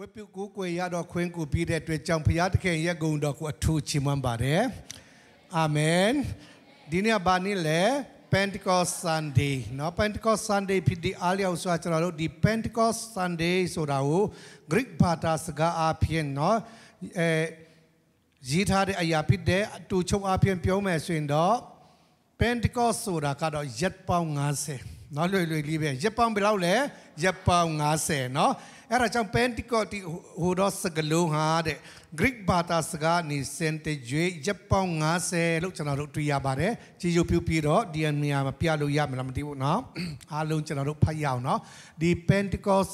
ဝေပုကိုကိုရတော့ခွင်းကိုပြီးတဲ့အတွက်ကြောင့်ဘုရားသခင်ရဲ့ဂုဏ်တော်ကိုအထူးချီးမွမ်းပါတယ်။အာမင်။ဒီနေ့ဘာနေ့လဲ Pentecost Sunday เนาะ Pentecost Sunday ဖြစ်ဒီအားလျောက်ဆိုကျွန်တော်တို့ဒီ Pentecost Sunday ဆိုတာကို Greek ဘာသာစကားအပြင်เนาะအဲရေးထားတဲ့အရာဖြစ်တဲ့အတူချုပ်အပြင် ပြောမယ်ဆိုရင်တော့ Pentecost ဆိုတာကတော့ရက်ပေါင်း90เนาะလွယ်လွယ်လေးပဲရက်ပေါင်းဘယ်လောက်လဲရက်ပေါင်း90เนาะအဲ့ဒါကြောင့် Pentecost ဟိုတော့စကလုံးဟာတဲ့ Greek ဘာသာစကားနေစင်တကြွေရပ်ပေါင်း90လို့ကျွန်တော်တို့တွေ့ရပါတယ်ခြေရုပ်ပြုပြီးတော့ဒီနေရာမှာပြလို့ရမလားမသိဘူးเนาะအားလုံးကျွန်တော်တို့ဖတ်ရအောင်เนาะဒီ Pentecost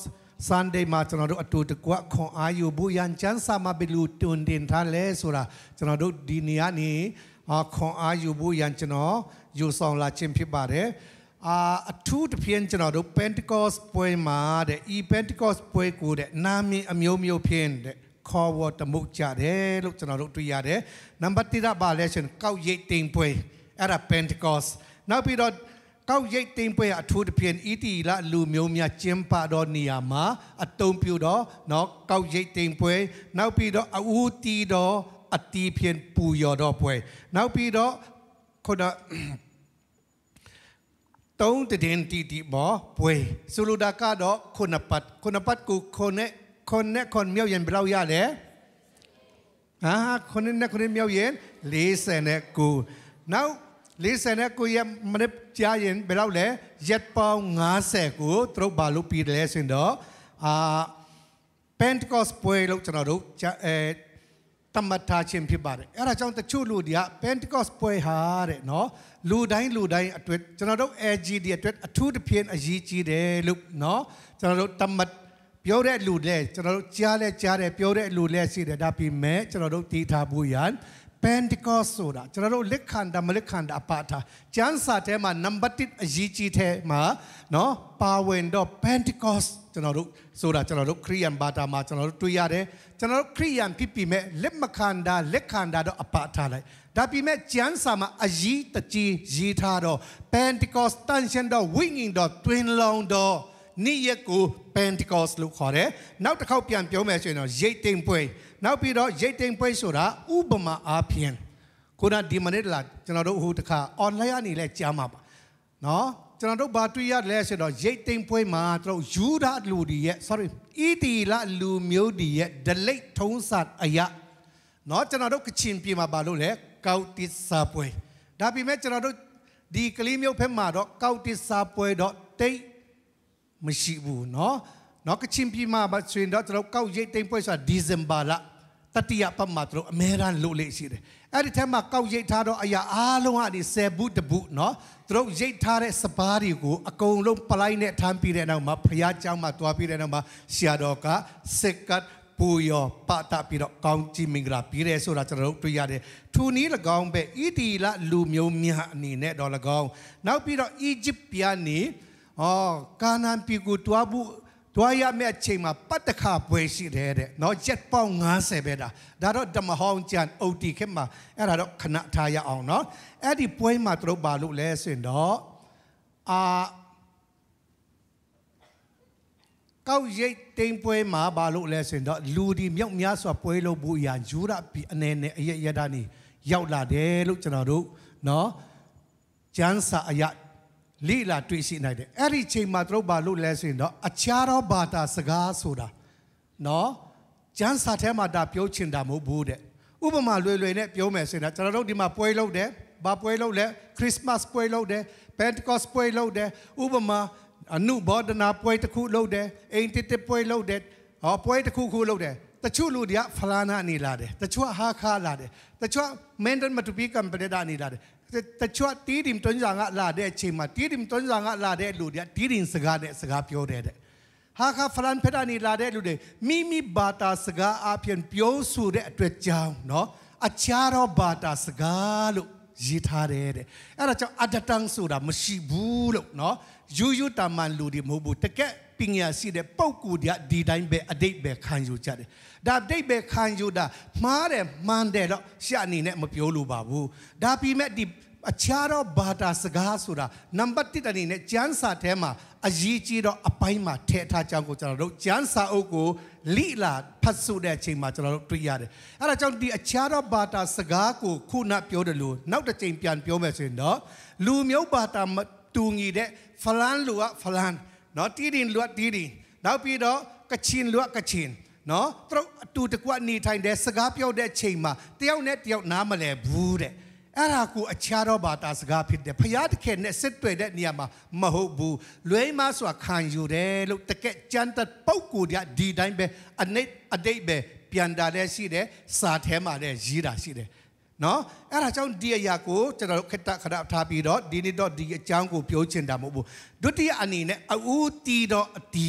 Sunday မှာကျွန်တော်တို့အတူတကွခွန်အားယူဖို့ရန်ချမ်းစာမဘလူတွန်တင်ထားလဲဆိုတာကျွန်တော်တို့ဒီနေရာနေခွန်အားယူဖို့ရန်ကျွန်တော်ယူဆောင်လာခြင်းဖြစ်ပါတယ်။အာအထူးသဖြင့်ကျွန်တော်တို့ Pentecost ပွဲမှာတဲ့ဤ Pentecost ပွဲကိုတဲ့နာမည်အမျိုးမျိုးဖြင့်တဲ့ခေါ်ဝတ်တမှုကြတယ်လို့ကျွန်တော်တို့တွေ့ရတယ်နံပါတ်1ကပါလဲရှင်ကောက်ရိတ်တင်ပွဲအဲ့ဒါ Pentecost နောက်ပြီးတော့ကောက်ရိတ်တင်ပွဲအထူးသဖြင့်ဤတီလာလူမျိုးများကျင်းပတော်နေရာမှာအတုံးပြတော့เนาะကောက်ရိတ်တင်ပွဲနောက်ပြီးတော့အူတီတော်အတီဖြင့်ပူရော်တော်ပွဲနောက်ပြီးတော့ခုနတုံးတည်င်းတီတီမောပွေဆူလူဒါကတော့ခုနပတ်ခုနပတ်ကိုခုနဲ့ခုနဲ့ခွန်မြောက်ရင်ဘယ်လောက်ရလဲဟာခုနဲ့ခုနဲ့မြောက်ရင်40နဲ့ကိုနောက်40နဲ့ကိုရမနေ့ကြားရင်ဘယ်လောက်လဲရက်ပေါင်း90ကိုသူတို့ဘာလို့ပြီးတယ်လဲဆိုရင်တော့အာ Pentecost ပွဲလို့ကျွန်တော်တို့အဲတမတ်ထားခြင်းဖြစ်ပါတယ်အဲ့ဒါကြောင့်တချို့လူတွေက Pentecost ပွဲဟာတဲ့နော်လူတိုင်းလူတိုင်းအတွက်ကျွန်တော်တို့ LGD အတွက်အထူးသဖြင့်အရေးကြီးတယ်လို့နော်ကျွန်တော်တို့တမတ်ပြောတဲ့လူလဲကျွန်တော်တို့ကြားလဲကြားတယ်ပြောတဲ့လူလဲရှိတယ်ဒါပေမဲ့ကျွန်တော်တို့တည်ထားဖို့ရန် Pentecost ဆိုတာကျွန်တော်တို့လက်ခံတာမလက်ခံတာအပါတာကျမ်းစာထဲမှာ number 1အရေးကြီးတဲ့မှာเนาะပါဝင်တော့ Pentecost ကျွန်တော်တို့ဆိုတာကျွန်တော်တို့ခရိယန်ဘာသာမှာကျွန်တော်တို့တွေ့ရတယ်ကျွန်တော်တို့ခရိယန်ဖြစ်ပြီမဲ့လက်မခံတာလက်ခံတာတော့အပါထားလိုက်ဒါပေမဲ့ကျမ်းစာမှာအရေးတကြီးရေးထားတော့ Pentecost တန်ရှင်တော့ဝိညာဉ်တော့ twin လုံးတော့နေ့ရက်ကို Pentecost လို့ခေါ်တယ်နောက်တစ်ခေါက်ပြန်ပြောမယ်ဆိုရင်တော့ရိတ်သိမ့်ပွဲနောက်ပြီးတော့ရိတ်တိမ်ပွဲဆိုတာဥပမာအားဖြင့်ခုနဒီမနစ်လာကျွန်တော်တို့ဟိုတခါ online အနေနဲ့ကြားမှာပါနော်ကျွန်တော်တို့ဘာတွေ့ရလဲဆိုတော့ရိတ်တိမ်ပွဲမှာတို့ယူဒလူတွေရဲ့ sorry ဣတီလလူမျိုးတွေရဲ့ဒလိတ်ထုံးစအရာနော်ကျွန်တော်တို့ကချင်ပြည်မှာပါလို့လဲကောက်တစ်စာပွဲဒါပေမဲ့ကျွန်တော်တို့ဒီကလေးမျိုးဖက်မှာတော့ကောက်တစ်စာပွဲတော့တိတ်မရှိဘူးနော်နော်ကချင်ပြည်မှာပါဆိုရင်တော့ကျွန်တော်ကောက်ရိတ်တိမ်ပွဲဆိုတာဒီဇင်ဘာလတတိယပတ်မှာသူတို့အမဲရန်လို့လေ့ရှိတယ်အဲ့ဒီထဲမှာကောက်ရိတ်ထားတော့အရာအားလုံးဟာဒီဆယ်ဘူးတဘူးเนาะသူတို့ရိတ်ထားတဲ့စပားတွေကိုအကုန်လုံးပလိုက်နဲ့ထမ်းပြီးတဲ့နောက်မှာဖျားเจ้าမှာတွားပြီးတဲ့နောက်မှာဆရာတော်ကစက်ကတ်ပူယောပတာပြီးတော့ကောင်းကြီးမင်္ဂလာပြီးတယ်ဆိုတာကျွန်တော်တို့တွေ့ရတယ်။ထူနီး၎င်းပဲဣတီလလူမျိုးများအနေနဲ့တော့၎င်းနောက်ပြီးတော့အီဂျစ်ပြားနေအော်ကာနန်ပြည်ကိုတွားဖို့တွားရမယ့်အချိန်မှာပတ်တခါပွဲရှိတယ်တဲ့နော်ရက်ပေါင်း90ပဲဒါဒါတော့ဓမ္မဟောင်းကျန်အုတ်တီခေတ်မှာအဲ့ဒါတော့ခဏထားရအောင်နော်အဲ့ဒီပွဲမှာသူတို့ဘာလို့လဲဆိုရင်တော့အာကောက်ရိတ်တိမ်ပွဲမှာဘာလို့လဲဆိုရင်တော့လူဒီမြောက်များစွာပွဲလို့ဘူးအရာယူရပြီအနေနဲ့အရရတာနေရောက်လာတယ်လို့ကျွန်တော်တို့နော်ကျန်းစာအရာလိလာတွေ့ရှိနိုင်တယ်အဲ့ဒီချိန်မှာသူတို့ဘာလို့လဲဆိုရင်တော့အခြားသောဘာသာစကားဆိုတာနော်ကျမ်းစာထဲမှာဒါပြောချင်တာမဟုတ်ဘူးတဲ့ဥပမာလွယ်လွယ်နဲ့ပြောမယ်ဆိုရင်တော့ကျွန်တော်တို့ဒီမှာပွဲလုပ်တယ်ဘာပွဲလုပ်လဲခရစ်စမတ်ပွဲလုပ်တယ်ပန်တကော့စ်ပွဲလုပ်တယ်ဥပမာအနုဘောဒနာပွဲတစ်ခုလုပ်တယ်အိမ်တစ်တစ်ပွဲလုပ်တယ်ဟောပွဲတစ်ခုခုလုပ်တယ်တချို့လူတွေကဖလာနာနေလာတယ်တချို့ဟာခါလာတယ်တချို့မန်ဒန်မတူပီကံပဒေဒါနေလာတယ်တချို့တီးတင်တွန်းဆောင်ကလာတဲ့အချိန်မှာတီးတင်တွန်းဆောင်ကလာတဲ့လူတွေကတီးတင်စကားနဲ့စကားပြောတဲ့တဲ့ဟာခါဖရန်ဖက်တာနီလာတဲ့လူတွေမိမိဘာသာစကားအပြင်ပြောဆိုတဲ့အတွက်ကြောင့်နော်အခြားသောဘာသာစကားလို့ရေးထားတယ်တဲ့အဲ့ဒါကြောင့်အဒတန်ဆိုတာမရှိဘူးလို့နော်ယူယူတာမန်လူတွေမဟုတ်ဘူးတကယ်ပညာရှိတဲ့ပုပ်ကူတွေကဒီတိုင်းပဲအတိတ်ပဲခံယူကြတယ်။ဒါအတိတ်ပဲခံယူတာမှားတယ်မှန်တယ်တော့ရှာအနေနဲ့မပြောလို့ပါဘူး။ဒါပြီးမဲ့ဒီအခြားသောဘာသာစကားဆိုတာနံပါတ်1အနေနဲ့ကျမ်းစာထဲမှာအရေးကြီးတော့အပိုင်းမှာထည့်ထားကြောင်းကိုကျွန်တော်တို့ကျမ်းစာအုပ်ကိုလိလာဖတ်ဆိုတဲ့အချိန်မှာကျွန်တော်တို့တွေ့ရတယ်။အဲဒါကြောင့်ဒီအခြားသောဘာသာစကားကိုခုနပြောတယ်လို့နောက်တစ်ချိန်ပြန်ပြောမယ်ဆိုရင်တော့လူမျိုးဘာသာတူညီတဲ့ဖလန်လူကဖလန်နော်တီးတင်လွတ်တီးတင်နောက်ပြီးတော့ကချင်လွတ်ကချင်နော်သူတို့အတူတကွနေထိုင်တဲ့စကားပြောတဲ့ချိန်မှာတယောက်နဲ့တယောက်နားမလည်ဘူးတဲ့အဲ့ဒါကိုအခြားသောဘာသာစကားဖြစ်တယ်ဖယားတခဲနဲ့စစ်တွေ့တဲ့နေရာမှာမဟုတ်ဘူးလွဲမစွာခံယူတယ်လို့တကက်ကြမ်းတပုတ်ကိုတည်းဒီတိုင်းပဲအနိတ်အတိတ်ပဲပြန်တာလည်းရှိတယ်စာထဲမှာလည်းရေးတာရှိတယ်နော်အဲ့ဒါကြောင့်ဒီအရာကိုကျွန်တော်ခက်တခဏထားပြီးတော့ဒီနေ့တော့ဒီအကြောင်းကိုပြောချင်တာမဟုတ်ဘူးဒုတိယအနေနဲ့အဦးတီတော့အတီ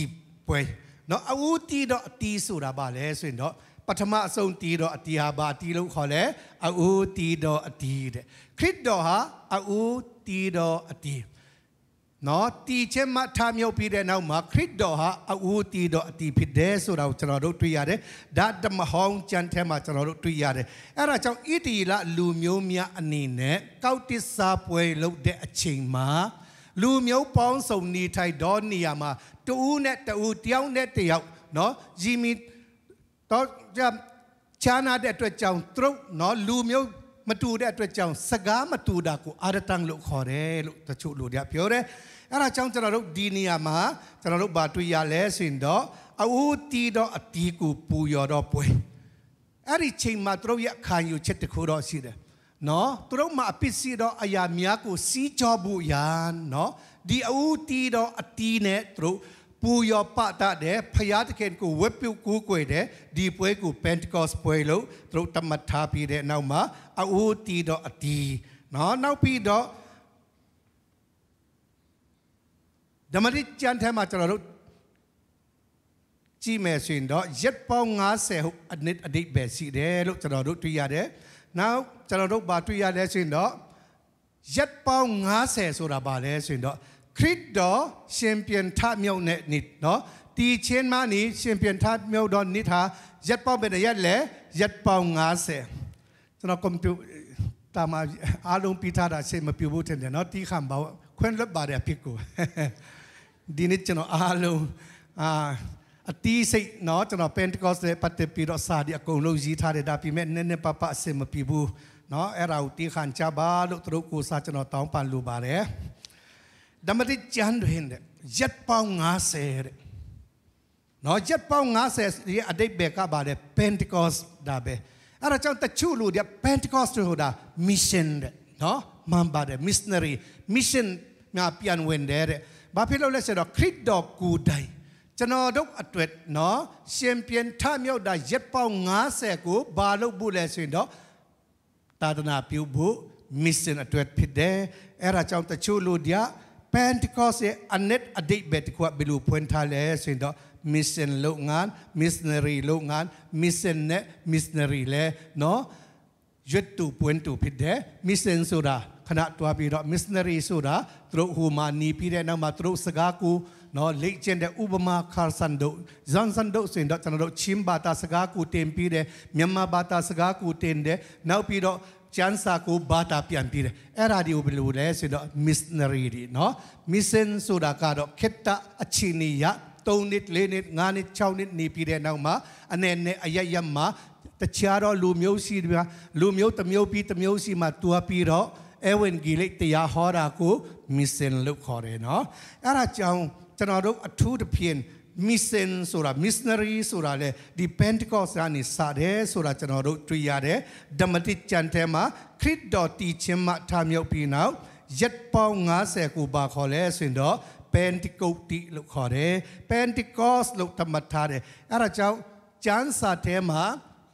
ပွဲနော်အဦးတီတော့အတီဆိုတာပါလဲဆိုရင်တော့ပထမအဆုံးတီတော့အတီဟာဘာတီလို့ခေါ်လဲအဦးတီတော့အတီတဲ့ခရစ်တော်ဟာအဦးတီတော့အတီနော်တီချင်းမထမြုပ်ပြီးတဲ့နောက်မှာခရစ်တော်ဟာအဝူတီတော်အတီဖြစ်တယ်ဆိုတော့ကျွန်တော်တို့တွေ့ရတယ်ဒါတမဟောင်းကျမ်းထဲမှာကျွန်တော်တို့တွေ့ရတယ်အဲ့ဒါကြောင့်ဣတီလလူမျိုးများအနေနဲ့ကောက်တစ္ဆာပွဲ လုပ်တဲ့အချိန်မှာ လူမျိုးပေါင်းစုံနေထိုင်တော်နေရာမှာတူဦးနဲ့တူဦးတယောက်နဲ့တယောက်နော်ဂျီမီတော့ချာနာတဲ့အတွက်ကြောင့်သူတို့နော်လူမျိုး မတူတဲ့အတွက်ကြောင့်စကားမတူတာကိုအာရတန်လို့ခေါ်တယ်လို့တချို့လူတွေကပြောတယ်အဲ့ဒါကြောင့်ကျွန်တော်တို့ဒီနေရာမှာကျွန်တော်တို့ဘာတွေ့ရလဲဆိုရင်တော့အဝူတီတော့အတီကူပူရော်တော့ပွဲအဲ့ဒီချိန်မှာသူတို့ရဲ့အခါယူချက်တခုတော့ရှိတယ်နော်သူတို့မှာအပစ်စီတော့အရာများကိုစီးကြောဖို့ရာနော်ဒီအဝူတီတော့အတီနဲ့သူတို့ပူရောပတတ်တယ်ဖျားတခင်ကိုဝက်ပြုတ်ကူးကွယ်တယ်ဒီပွဲကို Pentecost ပွဲလို့သူတို့တမတ်ထားပြီးတဲ့နောက်မှာအဝူတီတော့အတီနော်နောက်ပြီးတော့ဓမ္မတိကျမ်းထဲမှာကျွန်တော်တို့ကြည့်မယ်ဆိုရင်တော့ရက်ပေါင်း90ဟုတ်အနစ်အတိတ်ပဲရှိတယ်လို့ကျွန်တော်တို့တွေ့ရတယ်။နောက်ကျွန်တော်တို့ပါတွေ့ရလဲဆိုရင်တော့ရက်ပေါင်း90ဆိုတာပါလဲဆိုရင်တော့ခရစ်တော်ရှင်ပြန်ထမြောက်တဲ့နေ့နော်တီချင်းမနီရှင်ပြန်ထမြောက်တော့နေ့ဟာရက်ပေါင်းပဲရက်လဲရက်ပေါင်း90ကျွန်တော်ကွန်ပျူတာမှာအားလုံးပြီးထားတာရှေ့မပြူဘူးထင်တယ်နော်တီးခံပါခွင့်လွတ်ပါတယ်အဖြစ်ကိုဒီနေ့ကျွန်တော်အားလုံးအာအတီးစိတ်เนาะကျွန်တော် Pentecost နဲ့ပတ်သက်ပြီးတော့စာဒီအကုန်လုံးရေးထားတယ်ဒါပေမဲ့နည်းနည်းပပအဆင်မပြေဘူးเนาะအဲ့ဒါကိုတီးခံကြပါလို့သူတို့ကိုစာကျွန်တော်တောင်းပန်လိုပါတယ်ဓမ္မတိကျမ်းတွင်တဲ့ရက်ပေါင်း90တဲ့เนาะရက်ပေါင်း90ရဲ့အတိတ်ပဲကပါတယ် Pentecost ဒါပဲအဲ့ဒါကြောင့်တချို့လူတွေက Pentecost ဆိုတာ mission တဲ့เนาะမှန်ပါတယ် missionary mission များပြန်ဝင်တယ်တဲ့ဘာဖြစ်လို့လဲဆိုတော့ခရစ်တော်ကိုယ်တိုင်ကျွန်တော်တို့အတွက်နော်ရှင်ပြန်ထမြောက်တာရက်ပေါင်း90ကိုဘာလို့ပို့လဲဆိုရင်တော့သာသနာပြုဖို့ mission အတွက်ဖြစ်တယ်အဲ့ဒါကြောင့်တချို့လူတွေက Pentecost ရဲ့ anet အတိတ်ပဲတကွဘယ်လိုဖွင့်ထားလဲဆိုရင်တော့ mission လုပ်ငန်း missionary လုပ်ငန်း mission နဲ့ missionary လဲနော်ရွတ်တူပွင့်တူဖြစ်တယ် mission ဆိုတာခဏတွားပြီးတော့ missionary ဆိုတာသူတို့ဟိုမှာหนีပြီးတဲ့နောက်မှာသူတို့စကားကိုနော်လေ့ကျင့်တဲ့ဥပမာခါဆန်ဒုတ်ဇန်ဆန်ဒုတ်စင်တော့ကျွန်တော်တို့ချင်းဘာသာစကားကိုတင်ပြီးတယ်မြန်မာဘာသာစကားကိုတင်တယ်နောက်ပြီးတော့ကျန်းစာကိုဘာသာပြန်ပြီးတယ်အဲ့ဒါဒီကိုဘယ်လိုလဲဆိုတော့ missionary တွေနော် mission ဆိုတာကတော့ခေတ္တအချိန်ရ3နှစ်4နှစ်5နှစ်6နှစ်နေပြီးတဲ့နောက်မှာအနေနဲ့အရရမှာတခြားတော့လူမျိုးစီလူမျိုးတစ်မျိုးပြီးတစ်မျိုးစီမှာတွားပြီးတော့အဝင်ဂီလိတရားဟောတာကိုမစ်ဆန်လို့ခေါ်တယ်နော်အဲ့ဒါကြောင့်ကျွန်တော်တို့အထူးသဖြင့် mission ဆိုတာ missionary ဆိုတာလေဒီ pentecost ကနေစတယ်ဆိုတာကျွန်တော်တို့တွေ့ရတယ်ဓမ္မတိကျမ်းထဲမှာခရစ်တော်တည်ခြင်းမှထားမြုပ်ပြီးနောက်ရက်ပေါင်း90ကိုပါခေါ်လဲဆိုရင်တော့ pentecost လို့ခေါ်တယ် pentecost လို့သတ်မှတ်ထားတယ်အဲ့ဒါကြောင့်ကျမ်းစာထဲမှာ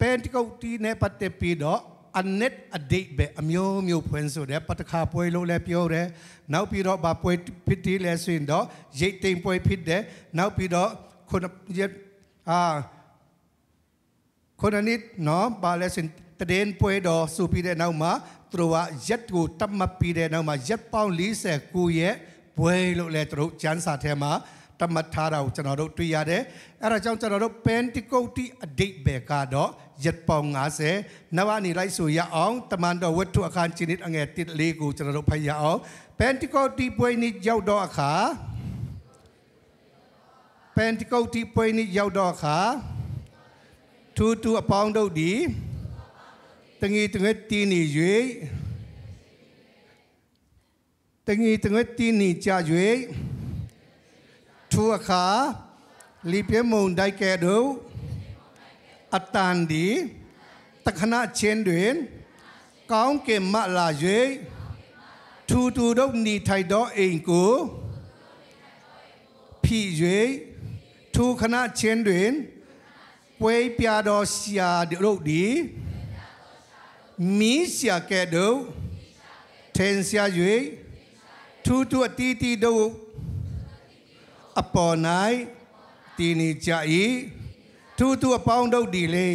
pentecost နဲ့ပတ်သက်ပြီးတော့အနက်အဒိတ်ပဲအမျိုးမျိုးဖွင့်ဆိုတယ်ပတခါပွဲလို့လည်းပြောတယ်နောက်ပြီးတော့ဗာပွဲဖြစ်တယ်လဲဆိုရင်တော့ရိတ်သိမ်းပွဲဖြစ်တယ်နောက်ပြီးတော့ခုနရက်အာခုနနစ်နော်ဗာလဲစင်တဒင်းပွဲတော့စူပြီးတဲ့နောက်မှာသူတို့ကရက်ကိုတတ်မှတ်ပြီးတဲ့နောက်မှာရက်ပေါင်း49ရဲ့ပွဲလို့လဲသူတို့ကျန်းစာထဲမှာတတ်မှတ်ထားတာကိုကျွန်တော်တို့တွေ့ရတယ်။အဲဒါကြောင့်ကျွန်တော်တို့ Pentecosti အတိတ်ပဲကတော့ရက်ပေါင်း90နဝနေလိုက်ဆိုရအောင်တမန်တော်ဝတ္ထုအခန်းကျင်းအငယ်1လေးကိုကျွန်တော်တို့ဖတ်ရအောင် Pentecosti ပွဲနေ့ရောက်တော့အခါ Pentecosti ပွဲနေ့ရောက်တော့အခါသူသူအပေါင်းတို့ဒီတငီတငွတ်တီးနေ၍တငီတငွတ်တီးနေကြ၍ထိုအခါလီပြမုန်တိုက်ကဲ့သို့အတန်ဒီတခဏချင်းတွင်ကောင်းကင်မလာ၍ထူထူတို့နေထိုင်သောအိမ်ကိုဖြစ်၍ထူခဏချင်းတွင်ပွဲပြတော်ဆရာတို့သည်မီးဆရာကဲ့သို့ထင်ရှား၍ထူထူအတီးတီးတို့အပေါ်၌တည်နေကြ၏ထိုသူအပေါင်းတို့သည်လေ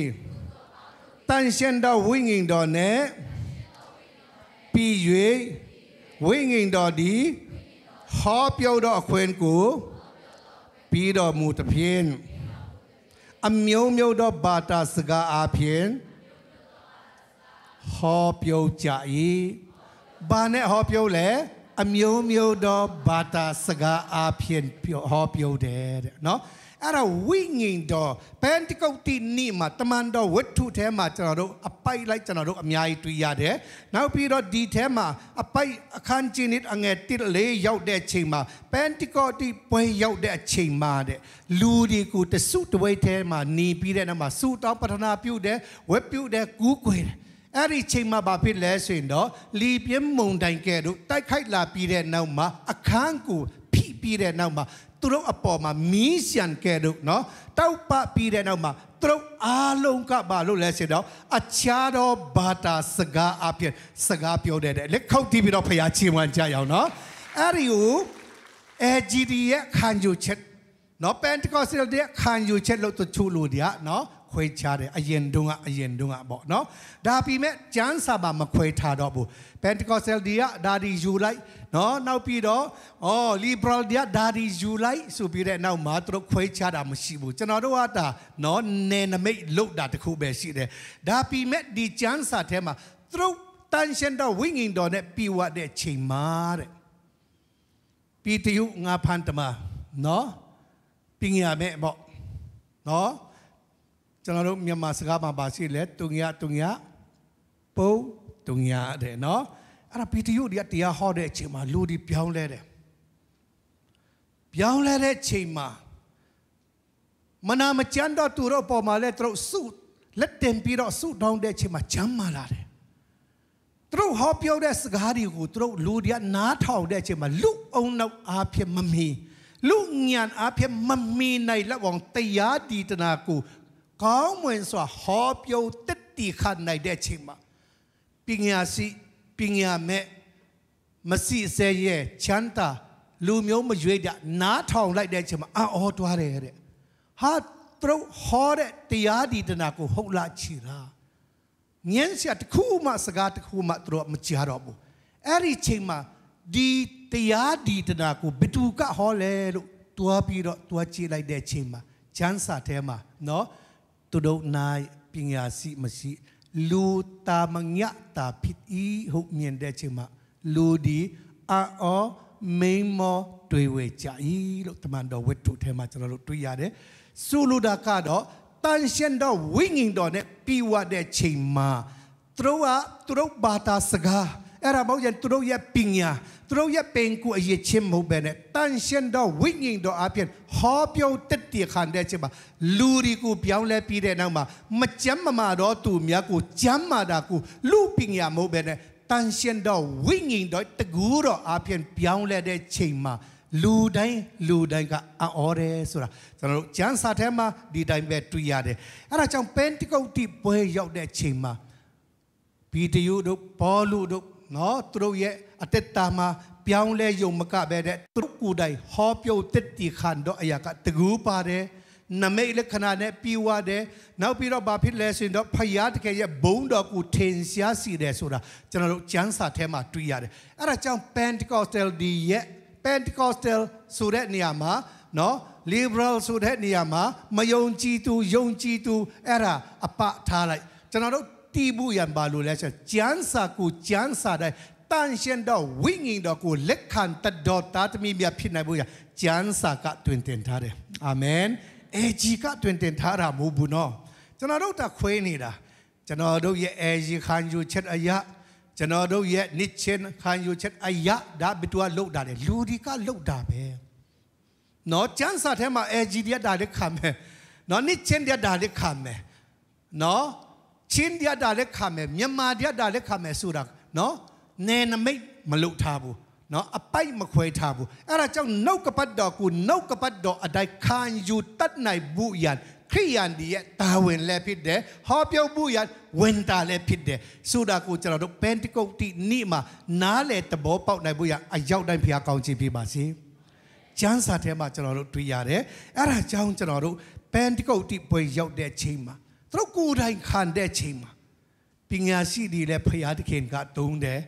တန်ရှင်းသောဝိငင်တော်နှင့်ပြီး၍ဝိငင်တော်သည်ဟောပြောသောအခွင့်ကိုပြီးတော်မူသဖြင့်အမျိုးမျိုးသောဘာသာစကားအပြင်ဟောပြောကြ၏ဘာနဲ့ဟောပြောလဲအမျိုးမျိုးသောဘာသာစကားအပြင်ဟောပြောတယ်တဲ့နော်အဲ့ဒါဝိငင်တော်ပန်တကုတ်တိနိမှာတမန်တော်ဝတ္ထုထဲမှာကျွန်တော်တို့အပိုက်လိုက်ကျွန်တော်တို့အများကြီးတွေ့ရတယ်။နောက်ပြီးတော့ဒီထဲမှာအပိုက်အခန်းကြီးနစ်အငယ်တစ်လေးရောက်တဲ့အချိန်မှာပန်တကုတ်တိပွဲရောက်တဲ့အချိန်မှာတဲ့လူတွေကိုတစုတဝိတ်ထဲမှာหนีပြီးတဲ့နောက်မှာစုတောင်းပတနာပြုတယ်ဝက်ပြုတယ်ကူးကွယ်တယ်အဲ့ဒီချိန်မှာဘာဖြစ်လဲဆိုရင်တော့လီပြင်းမုန်တိုင်ကဲတို့တိုက်ခိုက်လာပြီးတဲ့နောက်မှာ အခန်းကိုဖိပြီးတဲ့နောက်မှာသူတို့အပေါ်မှာမီးရှံကဲတို့နော်တောက်ပပြီးတဲ့နောက်မှာသူတို့အားလုံးကဘာလို့လဲဆိုတော့အခြားသောဘာသာစကားအပြင်စကားပြောတဲ့လက်ခုပ်တီးပြီးတော့ဖျားချီးမွမ်းကြရအောင်နော်အဲ့ဒီကို AGD ရဲ့ခံယူချက်နော် Pentecostal ရဲ့ခံယူချက်လို့သူချူလို့တရားနော်ခွဲခြားတယ်အရင်တုန်းကအရင်တုန်းကပေါ့နော်ဒါပေမဲ့ကျမ်းစာပါမခွဲထားတော့ဘူး Pentecostal ဒီကဒါဒီယူလိုက်နော်နောက်ပြီးတော့အော် Liberal ဒီကဒါဒီယူလိုက်ဆိုပြီးတဲ့နောက်မှာသူတို့ခွဲခြားတာမရှိဘူးကျွန်တော်တို့ကဒါနော်နေနမိတ်လုတ်တာတခုပဲရှိတယ်ဒါပေမဲ့ဒီကျမ်းစာထဲမှာသူတို့တန်ရှင်းတော့ဝိညာဉ်တော်နဲ့ပြီးဝတဲ့ချိန်မှာတဲ့ပီတယုငါဖန်တမနော်ပညာမဲ့ပေါ့နော်ကျွန်တော်တို့မြန်မာစကားမှာပါရှိလဲတုံရတုံရပုံတုံရတဲ့နော်အဲ့ဒါဗီဒီယိုတွေကတရားဟောတဲ့အချိန်မှာလူတွေပြောင်းလဲတယ်ပြောင်းလဲတဲ့အချိန်မှာမနာမကျန်တော့သူတို့ပေါ်မှာလဲသူတို့စုလက်တင်ပြီးတော့ဆုတောင်းတဲ့အချိန်မှာချမ်းမာလာတယ်သူတို့ဟောပြောတဲ့စကားတွေကိုသူတို့ လူတွေကနားထောင်တဲ့အချိန်မှာလူအုံနောက်အားဖြင့်မမီလူညံအားဖြင့်မမီနိုင်လောက်အောင်တရားတည်တနာကိုကောင်းမွန်စွာဟောပြောတည်တည်ခနိုင်တဲ့အချိန်မှာပညာရှိပညာမဲ့မစီစဲရဲ့ချမ်းသာလူမျိုးမရွေးကြနားထောင်လိုက်တဲ့အချိန်မှာအာအော်တွားတယ်တဲ့ဟာသူတို့ဟောတဲ့တရားဒီတနာကိုဟုတ်လားချီတာညင်းစရာတစ်ခုမှ စကားတစ်ခုမှသူတို့မကြားတော့ဘူးအဲ့ဒီချိန်မှာဒီတရားဒီတနာကိုဘသူကဟောလဲလို့တွားပြီးတော့တွားကြည့်လိုက်တဲ့ချိန်မှာချမ်းစာထဲမှာနော်သူတို့၌ပညာရှိမရှိလူတာမညတာဖြစ်ဤဟုတ်မြင်တဲ့ချိန်မှာလူဒီအော်မိမောတွေ့ဝဲကြဤလို့တမန်တော်ဝတ္ထုထဲမှာကျွန်တော်တို့တွေ့ရတယ်စုလူတာကတော့တန်ရှင်းတော်ဝိငင်တော်နဲ့ပြီးဝတဲ့ချိန်မှာသူတို့ကသူတို့ဘာသာစကားအဲ့ဒါမဟုတ်ရင်သူတို့ရဲ့ပညာသူတို့ရဲ့ပင်ကိုအရေးချင်းမဟုတ်ပဲနဲ့တန်ရှင်းတော့ဝိညာဉ်တော်အပြင်ဟောပြောတက်တည်ခံတဲ့ချက်မှာလူတွေကိုပြောင်းလဲပြီးတဲ့နောက်မှာမကြမ်းမမာတော့သူများကိုကြမ်းမာတာကိုလူပညာမဟုတ်ပဲနဲ့တန်ရှင်းတော့ဝိညာဉ်တော်တကူတော်အပြင်ပြောင်းလဲတဲ့ချိန်မှာလူတိုင်းလူတိုင်းကအံ့ဩတယ်ဆိုတာကျွန်တော်တို့ကျမ်းစာထဲမှာဒီတိုင်းပဲတွေ့ရတယ်အဲ့ဒါကြောင့်ပန်တိကုတ်တိပွဲရောက်တဲ့ချိန်မှာဗီဒီယိုတို့ဘောလူတို့နော်သူတို့ရဲ့အသက်တာမှာပြောင်းလဲယုံမကပဲတဲ့သူတို့ကိုယ်တိုင်ဟောပြုတ်တက်တီခံတော့အရာကတကူပါတယ်နမိတ်လက္ခဏာနဲ့ပြီးွားတယ်နောက်ပြီးတော့ဘာဖြစ်လဲဆိုရင်တော့ဖယားတကယ်ရဲ့ဘုံတော်ကိုထင်ရှားစီတယ်ဆိုတာကျွန်တော်တို့ကျမ်းစာထဲမှာတွေ့ရတယ်အဲ့ဒါကြောင့် Pentecostal ဒီရဲ့ Pentecostal ဆိုတဲ့နေရာမှာနော် liberal ဆိုတဲ့နေရာမှာမယုံကြည်သူယုံကြည်သူအဲ့ဒါအပထားလိုက်ကျွန်တော်တို့တိမှုရံပါလို့လဲဆိုကျမ်းစာကိုကျမ်းစာတိုင်းတန်ရှင်တော်ဝိငင်တော်ကိုလက်ခံတတော်တာသမီးများဖြစ်နိုင်ဖို့ရကျမ်းစာကတွင်တင်ထားတယ်အာမင်အေဂျီကတွင်တင်ထားတာမဟုတ်ဘူးနော်ကျွန်တော်တို့တခွေးနေတာကျွန်တော်တို့ရဲ့အေဂျီခံယူချက်အရာကျွန်တော်တို့ရဲ့ niche ခံယူချက်အရာဒါဘတူကလောက်တာလေလူဒီကလောက်တာပဲနော်ကျမ်းစာထဲမှာအေဂျီတရတာလက်ခံမယ်နော် niche တရတာလက်ခံမယ်နော်ချင်းတရားတာလက်ခါမယ်မြန်မာတရားတာလက်ခါမယ်ဆိုတာနော်နယ်နမိတ်မလုတ်ထားဘူးနော်အပိုက်မခွဲထားဘူးအဲ့ဒါကြောင့်နှုတ်ကပတ်တော်ကိုနှုတ်ကပတ်တော်အတိုင်းခံယူတတ်နိုင်ဘူးယန်ခရိယန်ဒီရဲ့တာဝန်လည်းဖြစ်တယ်ဟောပြောမှုရဝင်တာလည်းဖြစ်တယ်ဆိုတာကိုကျွန်တော်တို့ပန်တကုတ်တိနေ့မှာနားလေသဘောပေါက်နိုင်ဖို့ရအရောက်တိုင်းဖျားကောင်းခြင်းပြပါစေကျမ်းစာထဲမှာကျွန်တော်တို့တွေ့ရတယ်အဲ့ဒါကြောင့်ကျွန်တော်တို့ပန်တကုတ်တိပွဲရောက်တဲ့ချိန်မှာသူတို့ကိုယ်တိုင်ခံတဲ့ချိန်မှာပညာရှိတွေလည်းဖရာသခင်ကတုံးတယ်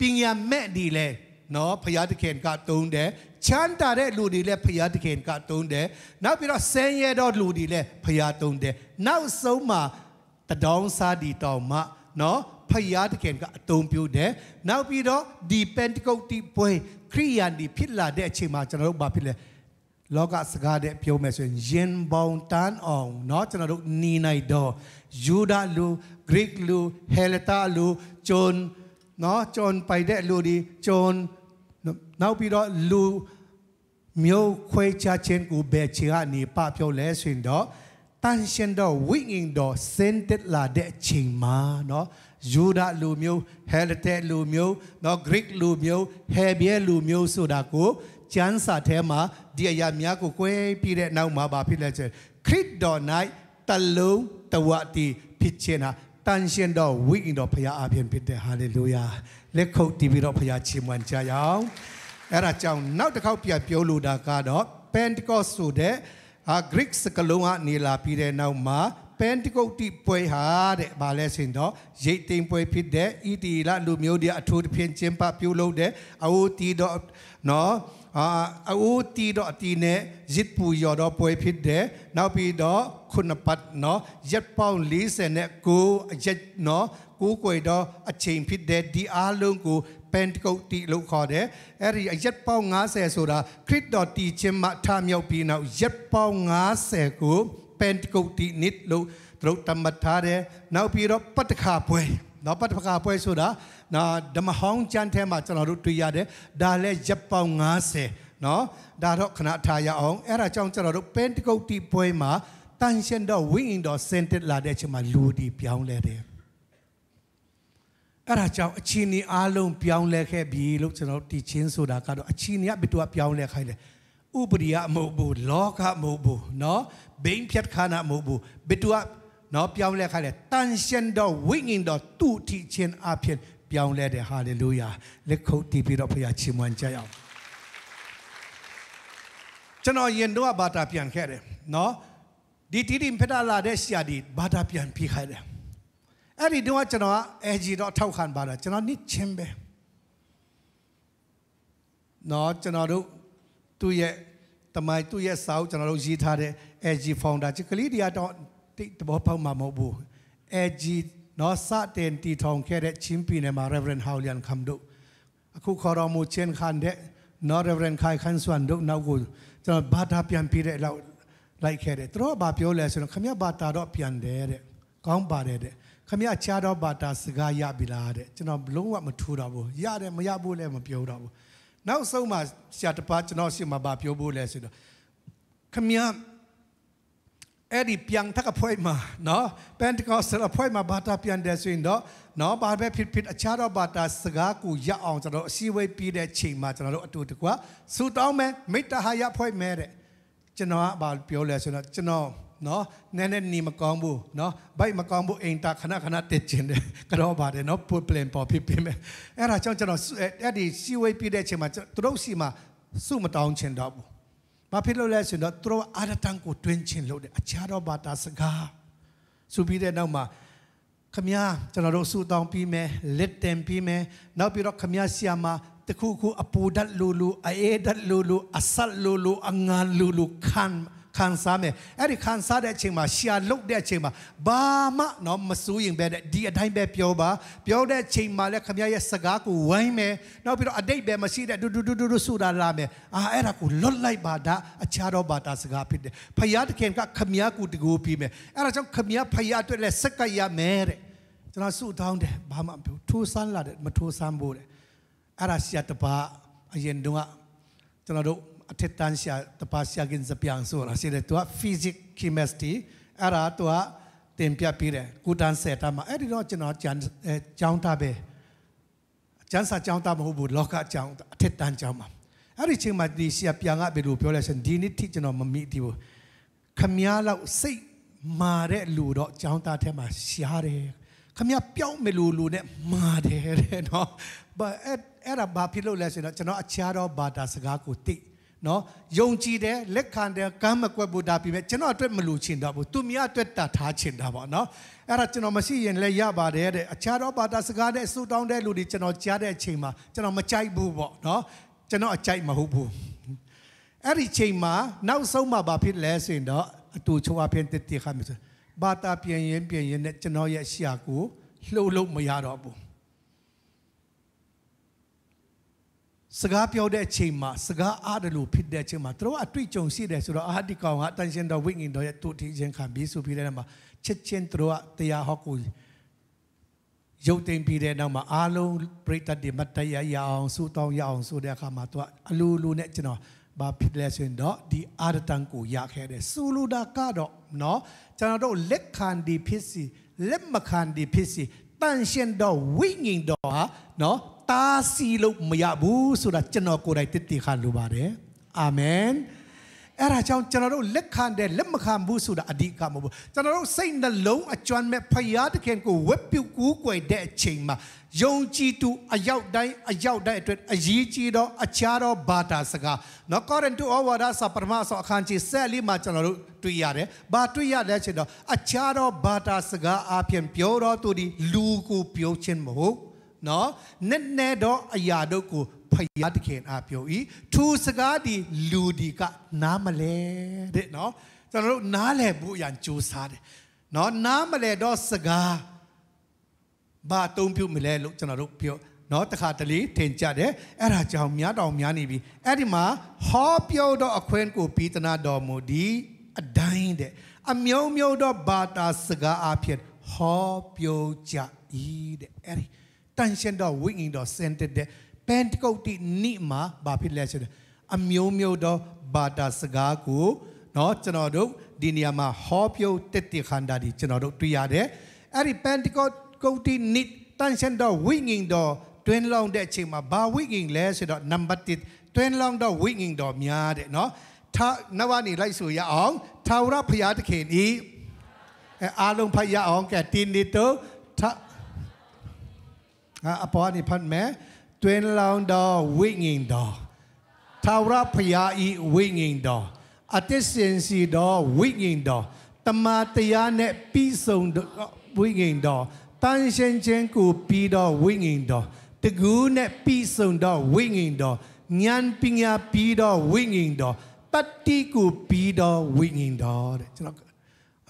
ပညာမဲ့တွေလည်းနော်ဖရာသခင်ကတုံးတယ်ချမ်းသာတဲ့လူတွေလည်းဖရာသခင်ကတုံးတယ်နောက်ပြီးတော့ဆင်းရဲသောလူတွေလည်းဖရာတုံးတယ်နောက်ဆုံးမှာတဒေါင်းစားဒီတောင်မှနော်ဖယားတခင်ကအတုံးပြိုးတယ်နောက်ပြီးတော့ဒီပန်တကုတ်တီပွဲခရိယန်ဒီဖြစ်လာတဲ့အချိန်မှာကျွန်တော်တို့ဘာဖြစ်လဲလောကစကားတဲ့ပြောမယ်ဆိုရင်ယင်ဘောင်တန်အောင်เนาะကျွန်တော်တို့နီနိုင်တော့ယူဒလူဂရိလူဟဲလတာလူဂျွန်เนาะဂျွန်ပိုင်တဲ့လူဒီဂျွန်နောက်ပြီးတော့လူမျိုးခွဲခြားခြင်းကိုဘယ်ချီကနေပပြောလဲဆိုရင်တော့တန်ရှင်တော့ဝိငင်တော့စင်တက်လာတဲ့ချိန်မှာเนาะယူဒလူမျိုးဟဲလတဲ့လူမျိုးเนาะဂရိလူမျိုးဟဲဘဲလူမျိုးဆိုတာကိုကျမ်းစာထဲမှာဒီအရာများကို꿰ပြီးတဲ့နောက်မှာဘာဖြစ်လဲဆိုခရစ်တော်၌တလုံးတဝတိဖြစ်ခြင်းဟာတန်ရှင်တော်ဝိညာဉ်တော်ဖရာအပြင်ဖြစ်တဲ့ဟာလေလုယာလက်ခုပ်တီးပြီးတော့ဖရာချီးမွမ်းကြရအောင်အဲ့ဒါကြောင့်နောက်တစ်ခေါက်ပြန်ပြောလိုတာကတော့ Pentecost ဆိုတဲ့ Greek စကားလုံးကနေလာပြီးတဲ့နောက်မှာပန်တကုတ်တိပွဲဟာတဲ့ဘာလဲဆိုရင်တော့ရိတ်သိမ်းပွဲဖြစ်တဲ့ဣတီလလူမျိုးတွေအထူးသဖြင့်ကျင်းပပြုလုပ်တဲ့အဝတီတော့နော်အာအူတီတော့အတီနဲ့ရစ်ပူရော်တော့ပွဲဖြစ်တယ်နောက်ပြီးတော့ခုနပတ်နော်ရက်ပေါင်း40နဲ့ကိုအရက်နော်ကိုကိုတော့အချိန်ဖြစ်တယ်ဒီအားလုံးကိုပန်တကုတ်တီလို့ခေါ်တယ်အဲ့ဒီအရက်ပေါင်း90ဆိုတာခရစ်တော်တီချင်းမှထမြောက်ပြီးနောက်ရက်ပေါင်း90ကိုပန်တကုတ်တီနစ်လို့သူတို့တမတ်ထားတယ်နောက်ပြီးတော့ပတ်တခါပွဲနော်ပတ်တခါပွဲဆိုတာနာဓမ္မဟောင်းကျမ်းထဲမှာကျွန်တော်တို့တွေ့ရတယ်ဒါလည်းရပ်ပေါင်း90နော်ဒါတော့ခဏထားရအောင်အဲ့ဒါကြောင့်ကျွန်တော်တို့ပင်တကုတ်တီပွဲမှာတန်ရှင်တော်ဝိညာဉ်တော်စင်တက်လာတဲ့အချိန်မှာလူဒီပြောင်းလဲတယ်အဲ့ဒါကြောင့်အချင်းဒီအလုံးပြောင်းလဲခဲ့ပြီလို့ကျွန်တော်တီချင်းဆိုတာကတော့အချင်းကဘယ်သူကပြောင်းလဲခိုင်းလဲဥပရိယမဟုတ်ဘူးလောကမဟုတ်ဘူးเนาะဘိန်းဖြတ်ခါနာမဟုတ်ဘူးဘယ်သူကเนาะပြောင်းလဲခိုင်းလဲတန်ရှင်တော်ဝိညာဉ်တော်သူ့တီချင်းအဖြစ်ပြောင်းလဲတယ်ဟာလေလုယာလက်ခုပ်တီးပြီးတော့ဖခင်ချီးမွမ်းကြရအောင်ကျွန်တော်ယင်တော့ဘာသာပြန်ခဲ့တယ်နော်ဒီတီတီဖက်တာလာတဲ့ဆရာဒီဘာသာပြန်ပြခိုင်းတယ်အဲ့ဒီတော့ကျွန်တော်ကအဲဂျီတော့ထောက်ခံပါတာကျွန်တော်နစ်ချင်းပဲနော်ကျွန်တော်တို့သူ့ရဲ့တမိုင်သူ့ရဲ့စာအုပ်ကျွန်တော်တို့ရေးထားတဲ့ AG founder ချက်ကလေးတရားတော့တဘောပေါက်မှာမဟုတ်ဘူး AG နော်စတင်တီထောင်ခဲ့တဲ့ချင်းပြည်နယ်မှာ Reverend Howlian Khamdu အခုခေါ်တော်မူချင်းခန်တဲ့ Not Reverend Khai Khan Swan တို့နောက်ကိုကျွန်တော်ဘာသာပြန်ပြတဲ့လောက်လိုက်ခဲ့တယ်သူတို့ကဘာပြောလဲဆိုတော့ခမရဘာသာတော့ပြန်တယ်တဲ့ကောင်းပါတယ်တဲ့ခမရချားတော့ဘာသာစကားရပြီလားတဲ့ကျွန်တော်လုံးဝမထူတော့ဘူးရတယ်မရဘူးလည်းမပြောတော့ဘူးနောက်ဆုံးမှဆရာတပါကျွန်တော်ရှေ့မှာဘာပြောဖို့လဲဆိုတော့ခမရအဲ့ဒီပြန်ထက်အဖွဲ့မှာနော်ပန်တကောဆယ်အဖွဲ့မှာဘာသာပြန်တယ်ဆိုရင်တော့နော်ဘာပဲဖြစ်ဖြစ်အခြားတော့ဘာသာစကားကိုရအောင်ကျွန်တော်အစည်းအဝေးပြီးတဲ့ချိန်မှာကျွန်တော်တို့အတူတကွဆူတောင်းမယ်မေတ္တာဟာရအဖွဲ့မယ်တဲ့ကျွန်တော်ကဘာပြောလဲဆိုတော့ကျွန်တော် နော်နည်းနည်းနေမကောင်းဘူးနော်ဘိုက်မကောင်းဘူးအိမ်တာခဏခဏတက်ကျင်တယ်ကတော့ပါတယ်နော်ပွပလင်ပေါ်ဖြစ်ပြင်မယ်အဲ့ဒါကြောင့်ကျွန်တော်အဲ့ဒီစီဝေးပြတဲ့ချိန်မှာသူတို့စီမှာစုမတောင်းချင်တော့ဘူး။ဘာဖြစ်လို့လဲဆိုတော့သူတို့အာရတန်ကိုတွင်းချင်းလုပ်တယ်အခြားသောဘာသာစကားဆိုပြီးတဲ့နောက်မှာခမည်းကျွန်တော်တို့စူတောင်းပြီးမယ်လက်တင်ပြီးမယ်နောက်ပြီးတော့ခမည်းဆီယာမှာတခုခုအပူဓာတ်လူလူအေးဓာတ်လူလူအဆတ်လူလူအငါလူလူခံခံစားမယ်အဲ့ဒီခံစားတဲ့အချိန်မှာရှာလုတ်တဲ့အချိန်မှာဘာမှနော်မစိုးရင်ပဲတဲ့ဒီအတိုင်းပဲပြောပါပြောတဲ့အချိန်မှာလည်းခမရရဲ့စကားကိုဝိုင်းမယ်နောက်ပြီးတော့အတိတ်ပဲမရှိတဲ့ဒူဒူဒူဒူဆိုတာလာမယ်အာအဲ့ဒါကိုလွတ်လိုက်ပါဒါအခြားတော့ဘာသာစကားဖြစ်တယ်ဖယားတခင်ကခမရကိုတကူပြီးမယ်အဲ့ဒါကြောင့်ခမရဖယားအတွက်လည်းစက်ကရမယ်တဲ့ကျွန်တော်ဆုတောင်းတယ်ဘာမှမပြောထိုးဆန်းလာတယ်မထိုးဆန်းဘူးတဲ့အဲ့ဒါဆရာတပါအရင်တုန်းကကျွန်တော်တို့အထက်တန်းရှာတပါရှာကင်းစပြန်ဆိုတာရှိတယ်သူက physics chemistry အဲ့ဒါသူကတင်ပြပေးတယ်ကုတန်းဆက်တာမှာအဲ့ဒီတော့ကျွန်တော်ကျန်ကျောင်းသားပဲကျန်းစာကျောင်းသားမဟုတ်ဘူးလောကကျောင်းအထက်တန်းကျောင်းမှာအဲ့ဒီချိန်မှာဒီရှာပြန်ကဘယ်လိုပြောလဲဆိုရင်ဒီနေ့ထိကျွန်တော်မမိသေးဘူးခမည်းလောက်စိတ်မာတဲ့လူတော့ကျောင်းသားထဲမှာရှားတယ်ခမပြောင်းမလို့လို့နဲ့မာတယ်တဲ့နော်ဘာအဲ့အဲ့ဒါဘာဖြစ်လို့လဲဆိုတော့ကျွန်တော်အခြားသောဘာသာစကားကိုသိနော်ယုံကြည်တယ်လက်ခံတယ်ကမ်းမကွက်ဘူးဒါပြပဲကျွန်တော်အတွက်မလို့ချင်တာဘူးသူများအတွက်တတ်ထားချင်တာပေါ့နော်အဲ့ဒါကျွန်တော်မရှိရင်လည်းရပါတယ်တဲ့အခြားသောဘာသာစကားနဲ့ဆူတောင်းတဲ့လူတွေကျွန်တော်ကြားတဲ့အချိန်မှာကျွန်တော်မကြိုက်ဘူးပေါ့နော်ကျွန်တော်အကြိုက်မဟုတ်ဘူးအဲ့ဒီချိန်မှာနောက်ဆုံးမှာဘာဖြစ်လဲဆိုရင်တော့အတူချိုးအဖင်တတိခါမျိုးဘာသာပြင်ရင်ပြင်ရင်နဲ့ကျွန်တော်ရဲ့ရှာကိုလှုပ်လို့မရတော့ဘူးစကားပြောတဲ့အချိန်မှာစကားအားတယ်လို့ဖြစ်တဲ့အချိန်မှာသူတို့အတွေ့အကြုံရှိတယ်ဆိုတော့အာဒီကောင်ကတန်ရှင်တော်ဝိညာဉ်တော်ရဲ့တို့ထင်းခြင်းခံပြီးဆိုပြီးတဲ့နောက်မှာချက်ချင်းသူတို့ကတရားဟောကိုရုပ်သိမ်းပြီးတဲ့နောက်မှာအားလုံးပြိတ္တတွေမတရားရအောင်စူတောင်းရအောင်ဆိုတဲ့အခါမှာသူကအလိုလိုနဲ့ကျွန်တော်ဘာဖြစ်လဲဆိုရင်တော့ဒီအာရတန်ကိုရခဲ့တယ်စူလူဒါကတော့เนาะကျွန်တော်တို့လက်ခံဒီဖြစ်စီလက်မခံဒီဖြစ်စီတန်ရှင်တော်ဝိညာဉ်တော်ဟာเนาะတားဆီးလို့မရဘူးဆိုတာကျွန်တော်ကိုယ်တိုင်တည်တည်ခါလိုပါတယ်အာမင်အဲ့ဒါကြောင့်ကျွန်တော်တို့လက်ခံတယ်လက်မခံဘူးဆိုတာအဓိကမဟုတ်ဘူးကျွန်တော်တို့စိတ်နှလုံးအကျွမ်းမဲ့ဖယားတခင်ကိုဝက်ပြုတ်ကူးကွယ်တဲ့အချိန်မှာယုံကြည်သူအရောက်တိုင်းအရောက်တိုင်းအတွက်အရေးကြီးတော့အခြားသောဘာသာစကားနော်ကောရင်တူဩဝါဒစာပထမဆုံးအခန်းကြီး၁၄မှာကျွန်တော်တို့တွေ့ရတယ်။ဘာတွေ့ရလဲဆိုတော့အခြားသောဘာသာစကားအပြင်ပြောတော့သူဒီလူကိုပြောခြင်းမဟုတ်နော်နက်နဲသောအရာတို့ကိုဖယားတခင်အားပြော၏သူစကားဒီလူဒီကနားမလဲတဲ့နော်ကျွန်တော်တို့နားလည်ဖို့အရာစူးစမ်းတယ်နော်နားမလဲတော့စကားဘာအသုံးပြုမလဲလို့ကျွန်တော်တို့ပြောနော်တခါတလေထင်ကြတယ်အဲ့ဒါကြောင့်များတောင်များနေပြီအဲ့ဒီမှာဟောပြောတော့အခွင့်ကိုပြီးတနာတော်မူဒီအတိုင်းတဲ့အမျိုးမျိုးတော့ဘာသာစကားအဖြစ်ဟောပြောကြဤတဲ့အဲ့ဒီတန်ရှင်တော်ဝိညာဉ်တော်စင်တဲ့ပန်တကုတ်တိနိမှာဘာဖြစ်လဲဆိုတော့အမျိုးမျိုးသောဘာတာစကားကိုเนาะကျွန်တော်တို့ဒီနေရာမှာဟောပြောတက်တိခန္ဓာဒီကျွန်တော်တို့တွေ့ရတယ်အဲ့ဒီပန်တကုတ်ကုတ်တိနိတန်ရှင်တော်ဝိညာဉ်တော်တွင်လောင်တဲ့အချိန်မှာဘာဝိညာဉ်လဲဆိုတော့နံပါတ်1တွင်လောင်တော်ဝိညာဉ်တော်များတဲ့เนาะထာနဝနေလိုက်ဆိုရအောင်ထာဝရဘုရားသခင်ဤအားလုံးဖတ်ရအောင်ကဲတင်းနေတော့ငါအပေါ်ကနေဖတ်မယ်တွင်လောင်တော်ဝိငင်တော်သာဝရဖရာဤဝိငင်တော်အတ္တစင်စီတော်ဝိငင်တော်တမာတရားနဲ့ပြီးဆုံးဝိငင်တော်တန်ရှင်ချင်းကိုပြီးတော်ဝိငင်တော်တကူးနဲ့ပြီးဆုံးတော်ဝိငင်တော်ဉာဏ်ပညာပြီးတော်ဝိငင်တော်တတ္တိကိုပြီးတော်ဝိငင်တော်တဲ့ကျွန်တော်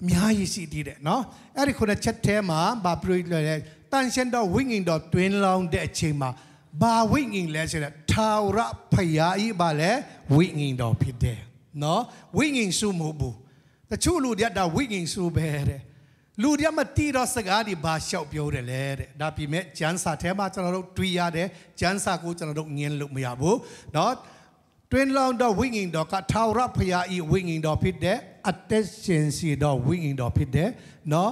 အများကြီးရှိသေးတယ်เนาะအဲ့ဒီခုနချက်ထဲမှာဘာပြောလဲတန်ရှင်တော်ဝိငင်တော်တွင်လောင်းတဲ့အချိန်မှာဘာဝိငင်လဲဆိုတော့ထာဝရဖရာဤဘာလဲဝိငင်တော်ဖြစ်တယ်နော်ဝိငင်စုမဟုတ်ဘူးတချို့လူတွေကဒါဝိငင်စုပဲတဲ့လူတွေကမတီးတော့စကားတွေဘာလျှောက်ပြောတယ်လဲတဲ့ဒါပြမဲ့ကျန်းစာထဲမှာကျွန်တော်တို့တွေ့ရတယ်ကျန်းစာကိုကျွန်တော်တို့ငင်းလို့မရဘူးเนาะတွင်လောင်းတော့ဝိငင်တော်ကထာဝရဖရာဤဝိငင်တော်ဖြစ်တဲ့အသက်ရှင်စီတော်ဝိငင်တော်ဖြစ်တဲ့เนาะ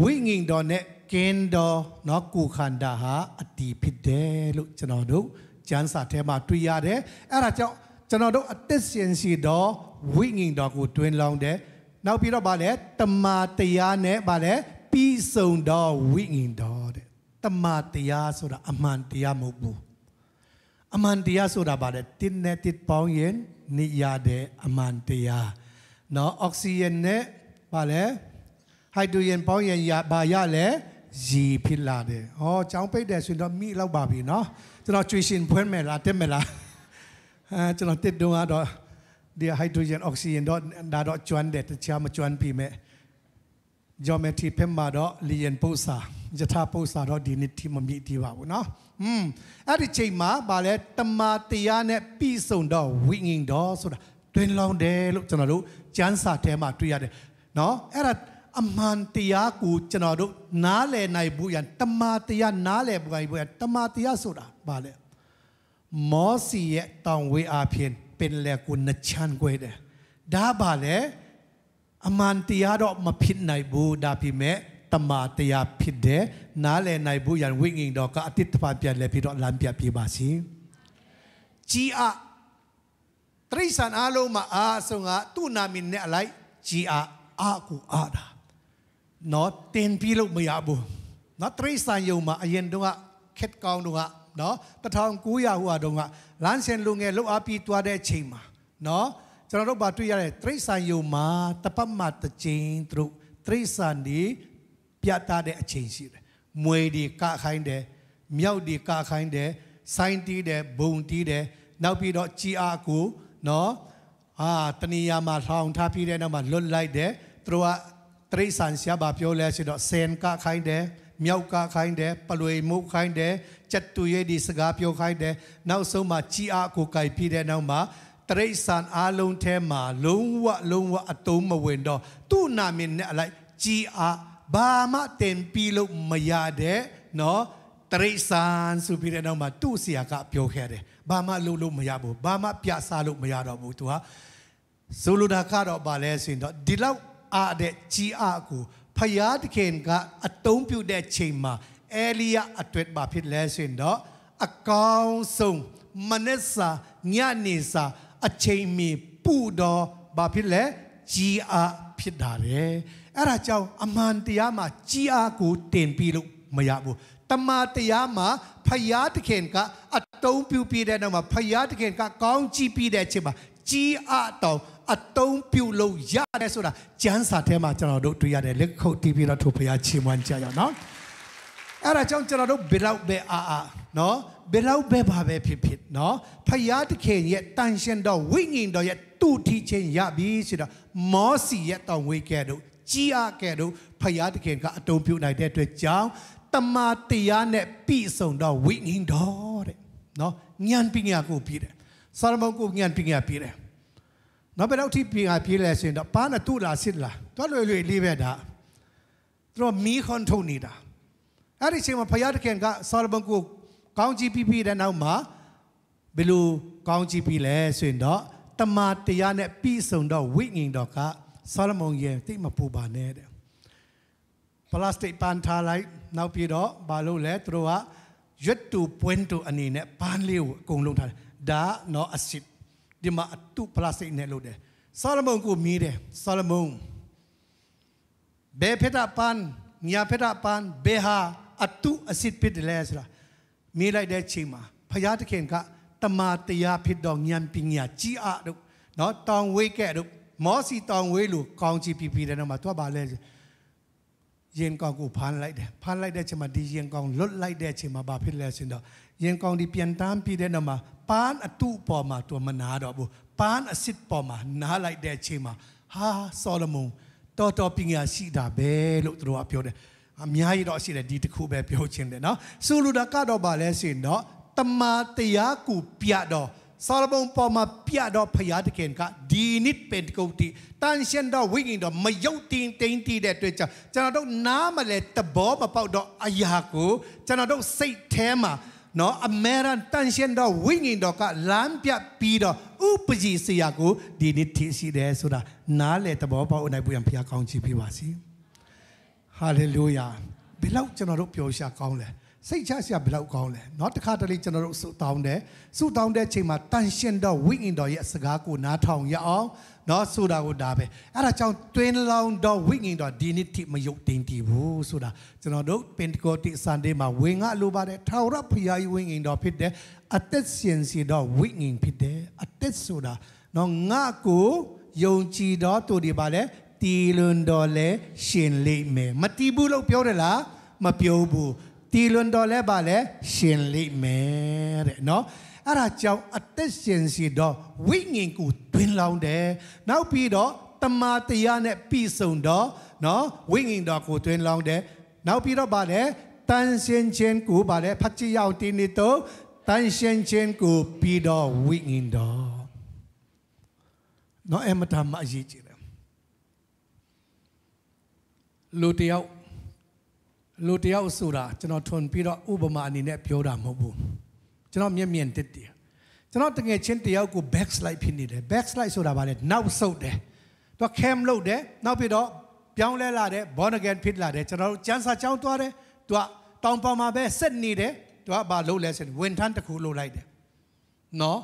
ဝိငင်တော်နဲ့ကင်းတော်နော်ကိုခန္ဓာဟာအတီဖြစ်တယ်လို့ကျွန်တော်တို့ကျမ်းစာထဲမှာတွေ့ရတယ်အဲ့ဒါကြောင့်ကျွန်တော်တို့အသက်ရှင်စီတော်ဝိငင်တော်ကိုတွင်လောင်းတယ်နောက်ပြီးတော့ဗာလဲတမာတရားနဲ့ဗာလဲပြီးဆုံးတော်ဝိငင်တော်တဲ့တမာတရားဆိုတာအမှန်တရားမဟုတ်ဘူးအမှန်တရားဆိုတာဗာလဲတင်းနဲ့တစ်ပေါင်းရင်နေရတဲ့အမှန်တရားနော်အောက်ဆီဂျင်နဲ့ဗာလဲဟိုက်ဒရိုဂျင်ပေါင်းရင်ဘာရလဲရေဖြစ်လာတယ်။ဟောကြောင်ပိတ်တယ်ဆိုရင်တော့မိလောက်ပါပြီနော်။ကျွန်တော်ကျွေးရှင်ဖွင့်မယ်လားတက်မယ်လား။အဲကျွန်တော်တက်တုံးကတော့ဒီဟိုက်ဒရိုဂျင်အောက်ဆီဂျင်တော့ဒါတော့ကျွမ်းတယ်တခြားမကျွမ်းပြီမဲ့။ geometry ဖက်မှာတော့လီယန်ပုတ်စာယထာပုတ်စာတော့ဒီနေ့ထိမမိသေးပါဘူးနော်။ဟွန်းအဲ့ဒီချိန်မှာဗာလဲတမာတရားနဲ့ပြီးဆုံးတော့ဝိငင်တော့ဆိုတာတွင်လောင်းတယ်လို့ကျွန်တော်တို့ကျမ်းစာထဲမှာတွေ့ရတယ်နော်။အဲ့ဒါအမှန်တရားကိုကျွန်တော်တို့နားလည်နိုင်ဖို့ရန်တမာတရားနားလည်ဖို့ရန်တမာတရားဆိုတာဘာလဲမောစီရဲ့တောင်ဝေးအားဖြင့်ပင်လယ်ကိုနှချမ်းခွဲတယ်ဒါဘာလဲအမှန်တရားတော့မဖြစ်နိုင်ဘူးဒါပေမဲ့တမာတရားဖြစ်တယ်နားလည်နိုင်ဖို့ရန်ဝိငင်တော်ကအတိတ်ဖာပြန်လဲပြီးတော့လမ်းပြပြပါစီကြီးအတရိษံအားလုံးမှာအားဆုံးကသူ့နာမည်နဲ့အလိုက်ကြီးအအားကိုအားတာနော်တင်ပြီးလို့မရဘူးနော်တရိษံယုံမှာအရင်တုန်းကခက်ကောင်းတုန်းကနော်1900ဟိုတုန်းကလမ်းရှင်လူငယ်လှုပ်အားပြီးသွားတဲ့အချိန်မှာနော်ကျွန်တော်တို့ဘာတွေ့ရလဲတရိษံယုံမှာတပတ်မှတစ်ချိန်သူတို့တရိษံဒီပြတ်သားတဲ့အချိန်ရှိတယ်မွေဒီကခိုင်းတယ်မြောက်ဒီကခိုင်းတယ်ဆိုင်တီးတယ်ဘုံတီးတယ်နောက်ပြီးတော့ជីအားကိုနော်အာတဏီယာမှာထောင်ထားပြီးတဲ့နောက်မှာလွတ်လိုက်တယ်သူတို့ကတိရစ္ဆာန်ဆရာဘာပြောလဲဆိုတော့ဆန်ကခိုင်းတယ်မြောက်ကခိုင်းတယ်ပလွေမုတ်ခိုင်းတယ်ကြက်တူရဲ့ဒီစကားပြောခိုင်းတယ်နောက်ဆုံးမှကြီးအားကိုကြိုက်ပြီးတဲ့နောက်မှာတရိษံအလုံးထဲမှာလုံးဝလုံးဝအတုံးမဝင်တော့သူ့နာမည်နဲ့အလိုက်ကြီးအားဘာမှတင်ပြီးလို့မရတဲ့နော်တရိษံဆိုပြီးတဲ့နောက်မှာသူ့ဆရာကပြောခဲ့တယ်ဘာမှလုံးလုံးမရဘူးဘာမှပြဆလို့မရတော့ဘူးသူဟာဆိုလိုတာကတော့ဗာလဲဆိုရင်တော့ဒီလောက်အားတဲ့ကြီးအားကိုဖယားတခင်ကအတုံးပြုတဲ့ချိန်မှာအဲလီယာအတွက်ဘာဖြစ်လဲဆိုရင်တော့အကောင်းဆုံးမနက်စာညနေစာအချိန်မီပူတော့ဘာဖြစ်လဲကြီးအားဖြစ်တာလေအဲ့ဒါကြောင့်အမှန်တရားမှာကြီးအားကိုတင်ပြီးလို့မရဘူးတမာတရားမှာဖယားတခင်ကအတုံးပြုပြီးတဲ့နောက်မှာဖယားတခင်က ကောင်းကြည့်ပြီးတဲ့အချိန်မှာကြီးအားတောင်အတုံးပြုလို့ရတယ်ဆိုတာကျမ်းစာထဲမှာကျွန်တော်တို့တွေ့ရတယ်လက်ခုပ်တီးပြီးတော့ထိုဘုရားချီးမွမ်းကြရအောင်နော်အဲ့ဒါကြောင့်ကျွန်တော်တို့ဘယ်တော့ပဲအာအာနော်ဘယ်တော့ပဲပါပဲဖြစ်ဖြစ်နော်ဖယားတခင်ရဲ့တန်ရှင်တော်ဝိညာဉ်တော်ရဲ့တူထီချင်းရပြီဆိုတော့မောစီရဲ့တောင်ဝေကဲတို့ကြီးအားကဲတို့ဖယားတခင်ကအတုံးပြုနိုင်တဲ့အတွက်ကြောင့်တမာတရားနဲ့ပြည့်စုံတော့ဝိညာဉ်တော်တဲ့နော်ဉာဏ်ပညာကိုပြည့်တယ်စာရမုန်ကိုဉာဏ်ပညာပြည့်တယ်နောက်ဘယ်တော့ထိပြေဟာပြေးလဲဆိုရင်တော့ပါနဲ့သူ့လာစစ်လာတော့လွယ်လွယ်လေးပဲဒါသူတို့မီးခွန်ထုတ်နေတာအဲ့ဒီအချိန်မှာဘုရားသခင်ကဆောလမုန်ကိုကောင်းကြီးပြီးပြီးတဲ့နောက်မှာဘယ်လိုကောင်းကြီးပြီးလဲဆိုရင်တော့တမာတရားနဲ့ပြီးဆုံးတော့ဝိငင်တော့ကဆောလမုန်ရဲ့တိတ်မပူပါနဲ့တဲ့ပလတ်စတစ်ပန်ထားလိုက် နောက်ပြီးတော့ဘာလို့လဲသူတို့ကရွတ်တူပွင့်တူအနေနဲ့ပန်းလေးကိုအကုန်လုံးထားတယ်ဒါတော့အစစ်ဒီမှာအတုပလစိတ်နဲ့လုပ်တယ်ဆာလမုန်ကိုမြည်တယ်ဆာလမုန်ဘေဖတာပန်ညာဖတာပန်ဘေဟာအတုအစစ်ပစ်တယ်လဲဆိုတာမြည်လိုက်တဲ့ချိန်မှာဖယားသခင်ကတမာတရားဖြစ်တော်ဉာဏ်ပညာကြီးအားတို့နော်တောင်ဝေးကဲ့တို့မောစီတောင်ဝေးလို့ကောင်းချီးပြီးပြီးတဲ့နောက်မှာသူကဘာလဲရင်ကောင်ကိုဖမ်းလိုက်တယ်ဖမ်းလိုက်တဲ့ချိန်မှာဒီရင်ကောင်လွတ်လိုက်တဲ့ချိန်မှာဘာဖြစ်လဲဆိုတော့ရင်ကောင်ဒီပြန်တမ်းပြီးတဲ့နောက်မှာပန်းအတုပေါ်မှာသူမနာတော့ဘူးပန်းအစစ်ပေါ်မှာနားလိုက်တဲ့အချိန်မှာ ဟာဆောလမုန်တော်တော်ပညာရှိတာပဲလို့သူတို့ကပြောတယ်အများကြီးတော့ရှိတယ်ဒီတစ်ခုပဲပြောချင်တယ်နော်ဆိုလိုတာကတော့ဗာလဲဆိုရင်တော့တမာတရားကိုပြတော့ဆောလမုန်ပေါ်မှာပြတော့ဖရာတခင်ကဒီနစ်ပင်တကုတ်တီတန်ရှင်းတော့ဝိငင်တော့မယုတ်တင်တိန်တီတဲ့အတွက်ကြောင့်ကျွန်တော်တို့နားမလဲတဘောမပေါက်တော့အရာကိုကျွန်တော်တို့စိတ်ထဲမှာနော်အမေရန်တန်ရှင်တော်ဝိညာဉ်တော်ကလမ်းပြပြီးတော့ဥပဇီစရာကိုဒီနေ့ထင်ရှိတယ်ဆိုတာနားလေသဘောပေါက်နိုင်ပြန်ဘုရားကောင်းချီးပေးပါစီဟာလေလုယာဘယ်လောက်ကျွန်တော်တို့ပျော်ရှာကောင်းလဲ။စိတ်ချစရာဘယ်လောက်ကောင်းလဲเนาะတစ်ခါတလေကျွန်တော်တို့ဆုတောင်းတယ်ဆုတောင်းတဲ့အချိန်မှာတန်ရှင်တော်ဝိညာဉ်တော်ရဲ့အစကားကိုနားထောင်ရအောင်เนาะဆိုတာကိုဒါပဲအဲ့ဒါကြောင့်တွင်လောင်တော်ဝိညာဉ်တော်ဒီနေ့ထိမယုတ်တိမ်တည်ဘူးဆိုတာကျွန်တော်တို့ပင်တကောတိဆန်ဒေးမှာဝင်ကလိုပါတယ်ထာဝရဘုရားကြီးဝိညာဉ်တော်ဖြစ်တယ်အသက်ရှင်စီတော်ဝိညာဉ်ဖြစ်တယ်အသက်ဆိုတာเนาะငါကိုယုံကြည်တော်သူတွေပါလေတီလွန်တော်လဲရှင်လိမ့်မယ်မတီးဘူးလို့ပြောတယ်လားမပြောဘူးတီလွန်တော်လဲပါလဲရှင်လိမ့်မယ်တဲ့နော်အဲ့ဒါကြောင့်အသက်ရှင်စီတော့ဝိညာဉ်ကိုတွင်လောင်းတယ်နောက်ပြီးတော့တမာတရားနဲ့ပြည်စုံတော့နော်ဝိညာဉ်တော်ကိုတွင်လောင်းတယ်နောက်ပြီးတော့ပါလဲတန်ရှင်ချင်းကိုပါလဲဖတ်ကြည့်ရောက်တင်းနေတော့တန်ရှင်ချင်းကိုပြီးတော့ဝိညာဉ်တော်နော်အမတမအရေးကြီးတယ်လူတယောက်လူတယောက်ဆိုတာကျွန်တော်ထွန်ပြီးတော့ဥပမာအနေနဲ့ပြောတာမဟုတ်ဘူးကျွန်တော်မျက်မြင်တက်တယ်ကျွန်တော်တကယ်ချင်းတယောက်ကို backslide ဖြစ်နေတယ် backslide ဆိုတာဘာလဲနောက်ဆုတ်တယ်သူက cam လုပ်တယ်နောက်ပြီးတော့ပြောင်းလဲလာတယ် born again ဖြစ်လာတယ်ကျွန်တော်တို့ကျန်းစာကြောင်းသွားတယ်သူကတောင်ပေါ်မှာပဲဆက်နေတယ်သူကဘာလုပ်လဲဆိုရင်ဝင်ထမ်းတစ်ခုလုပ်လိုက်တယ်နော်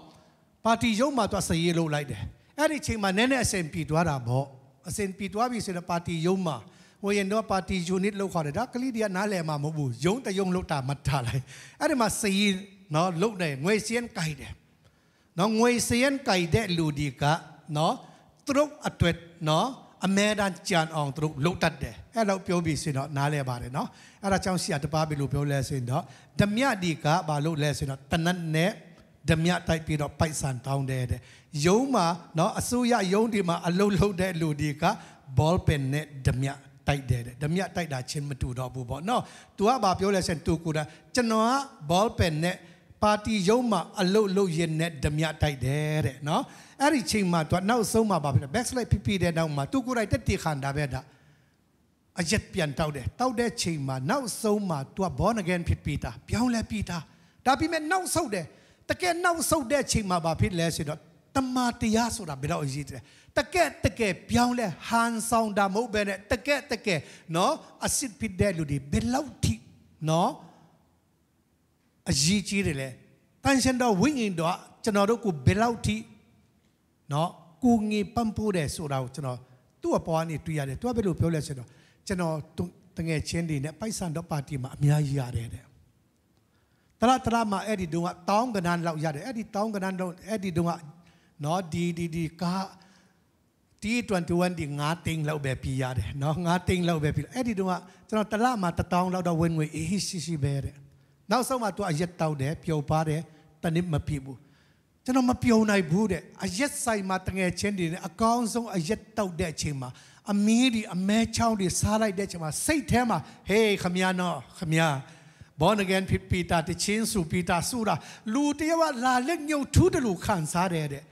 ပါတီရုံးမှာသူကစရေးလုပ်လိုက်တယ်အဲ့ဒီချိန်မှာနည်းနည်းအဆင်ပြေသွားတာပေါ့အဆင်ပြေသွားပြီဆိုတော့ပါတီရုံးမှာဟိုရင်တော့ပါတီ unit လောက်ခေါ်တယ်ဒါကလေးတွေကနားလည်မှာမဟုတ်ဘူးယုံတယုံလောက်တာမထားလိုက်အဲ့ဒီမှာစည်နော်လုတ်တယ်ငွေစည်ရင်ကြိုက်တယ်နော်ငွေစည်ရင်ကြိုက်တဲ့လူဒီကနော်သူတို့အတွက်နော်အမဲတမ်းကြံအောင်သူတို့လုတ်တတ်တယ်အဲ့လောက်ပြောပြီးစင်တော့နားလဲပါတယ်နော်အဲ့ဒါကြောင့်ဆရာတပားပြီလို့ပြောလဲစင်တော့ဓမြဒီကဘာလို့လဲစင်တော့တနတ်နဲ့ဓမြတိုက်ပြီးတော့ပိုက်ဆံတောင်းတယ်တဲ့ယုံမှာနော်အစိုးရယုံဒီမှာအလုတ်လုတ်တဲ့လူဒီက ball pen နဲ့ဓမြတိုက်တယ်တဲ့ဓမြတိုက်တာချင်းမတူတော့ဘူးပေါ့နော်။ तू ကဘာပြောလဲဆိုရင် तू ကိုယ်တိုင်ကျွန်တော်က ball pen နဲ့ပါတီရုံးမှာအလုတ်လုတ်ရင်းနဲ့ဓမြတိုက်တယ်တဲ့နော်။အဲ့ဒီချိန်မှာ तू နောက်ဆုံးမှာဘာဖြစ်လဲ backslide ဖြစ်ဖြစ်တဲ့နောက်မှာ तू ကိုယ်တိုင်တက်တီခန္ဓာပဲဒါအရက်ပြန်တောက်တယ်တောက်တဲ့ချိန်မှာနောက်ဆုံးမှာ तू က born again ဖြစ်ပြီးသားပြောင်းလဲပြီးသားဒါပြီးမဲ့နောက်ဆုတ်တယ်တကယ်နောက်ဆုတ်တဲ့ချိန်မှာဘာဖြစ်လဲဆိုတော့တမာတရားဆိုတာဘယ်တော့အရေးတယ်တကက်တကက်ပြောင်းလဲဟန်ဆောင်တာမဟုတ်ဘဲနဲ့တကက်တကက်နော်အစစ်ဖြစ်တဲ့လူတွေဘယ်လောက်ထိနော်အရေးကြီးတယ်လဲတန်ရှင်တော်ဝိညာဉ်တော်ကျွန်တော်တို့ကိုဘယ်လောက်ထိနော်ကိုငေပံ့ပိုးတယ်ဆိုတာကိုကျွန်တော်သူ့အပေါ်ကနေတွေ့ရတယ်သူကဘယ်လိုပြောလဲဆိုတော့ကျွန်တော်တငယ်ချင်းတွေနဲ့ပိုက်ဆံတော့ပါတီမှာအများကြီးရတယ်တဲ့တရတရမှာအဲ့ဒီတုန်းကတောင်းကဏ္ဍလောက်ရတယ်အဲ့ဒီတောင်းကဏ္ဍလောက်အဲ့ဒီတုန်းကเนาะဒီဒီဒီကား T21 ဒီ9တိန်လောက်ပဲပြီးရတယ်เนาะ9တိန်လောက်ပဲပြီးအဲ့ဒီတော့ကျွန်တော်တလမှာ1000လောက်တော့ဝင်ငွေအေးရှိရှိပဲတဲ့နောက်ဆုံးမှသူအရက်တောက်တယ်ပျော်ပါတယ်တနစ်မပြည့်ဘူးကျွန်တော်မပြုံနိုင်ဘူးတဲ့အရက်ဆိုင်မှာတငယ်ချင်းတွေနဲ့အကောင်းဆုံးအရက်တောက်တဲ့အချိန်မှာအမီးဒီအမဲချောင်းတွေစားလိုက်တဲ့အချိန်မှာစိတ်ထဲမှာဟေးခမရနော်ခမရ born again ဖြစ်ပီတာတချင်းစုပီတာစုတာလူတယောက်လာလက်ညှိုးထူးတယ်လို့ခံစားရတဲ့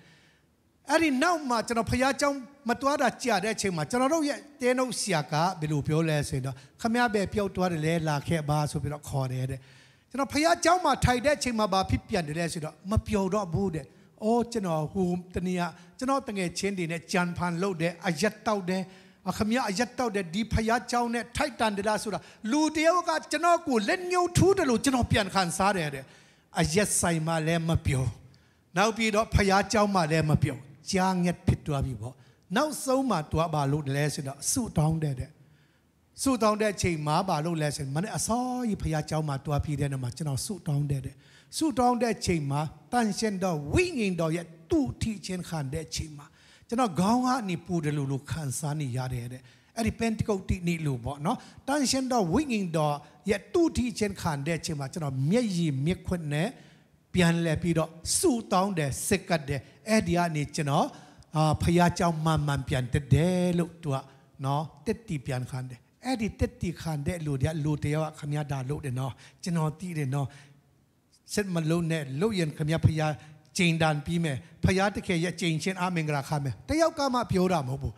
အဲ့ဒီနောက်မှာကျွန်တော်ဖခင်ကြောင့်မတွားတာကြာတဲ့အချိန်မှာကျွန်တော်တို့ရဲ့တင်းတို့ဆရာကဘယ်လိုပြောလဲဆိုရင်တော့ခမရပဲပြောက်သွားတယ်လဲလာခဲ့ပါဆိုပြီးတော့ခေါ်တယ်တဲ့ကျွန်တော်ဖခင်ကြောင့်မှာထိုင်တဲ့အချိန်မှာဘာဖြစ်ပြန်တယ်လဲဆိုတော့မပြောတော့ဘူးတဲ့အော်ကျွန်တော်ဟိုတနေ့ကကျွန်တော်တငယ်ချင်းတွေနဲ့ဂျန်ဖန်လုပ်တယ်အရက်တောက်တယ်အခမရအရက်တောက်တဲ့ဒီဖယားเจ้าနဲ့ထိုက်တန်တလားဆိုတာလူတယောက်ကကျွန်တော်ကိုလက်ညှိုးထူးတယ်လို့ကျွန်တော်ပြန်ခံစားတယ်တဲ့အရက်ဆိုင်မှလည်းမပြောနောက်ပြီးတော့ဖယားเจ้าမှလည်းမပြောကြားငက်ဖြစ်သွားပြီပေါ့နောက်ဆုံးမှတွားပါလို့လဲဆိုတော့ဆုတောင်းတဲ့တဲ့ဆုတောင်းတဲ့အချိန်မှာပါလို့လဲဆိုရင်မနေ့အစောကြီးဖခင်เจ้าမှာတွားပြီးတဲ့နေ့မှာကျွန်တော်ဆုတောင်းတဲ့တဲ့ဆုတောင်းတဲ့အချိန်မှာတန်ရှင်တော်ဝိညာဉ်တော်ရဲ့သူ့ထီချင်းခံတဲ့အချိန်မှာကျွန်တော်ခေါင်းကနေပူတယ်လို့လို့ခံစားနေရတယ်တဲ့အဲ့ဒီပန်တကုတ်တိနေလို့ပေါ့နော်တန်ရှင်တော်ဝိညာဉ်တော်ရဲ့သူ့ထီချင်းခံတဲ့အချိန်မှာကျွန်တော်မျက်ရည်မျက်ခွန်းနဲ့ပြန်လဲပြီးတော့ဆူတောင်းတယ်စစ်ကတ်တယ်အဲ့ဒီကနေကျွန်တော်အာဖယားကြောင့်မှန်မှန်ပြန်တက်တယ်လို့သူကနော်တက်တီပြန်ခံတယ်အဲ့ဒီတက်တီခံတဲ့လူတွေကလူတယောက်ကခမရဒါလို့တယ်နော်ကျွန်တော်တီးတယ်နော်စစ်မလုံးနဲ့လို့ရင်ခမရဖယားကျိန်တန်ပြီးမယ်ဖယားတခေရဲ့ကျိန်ချင်းအမင်္ဂလာခါမယ်တယောက်ကမှပြောတာမဟုတ်ဘူး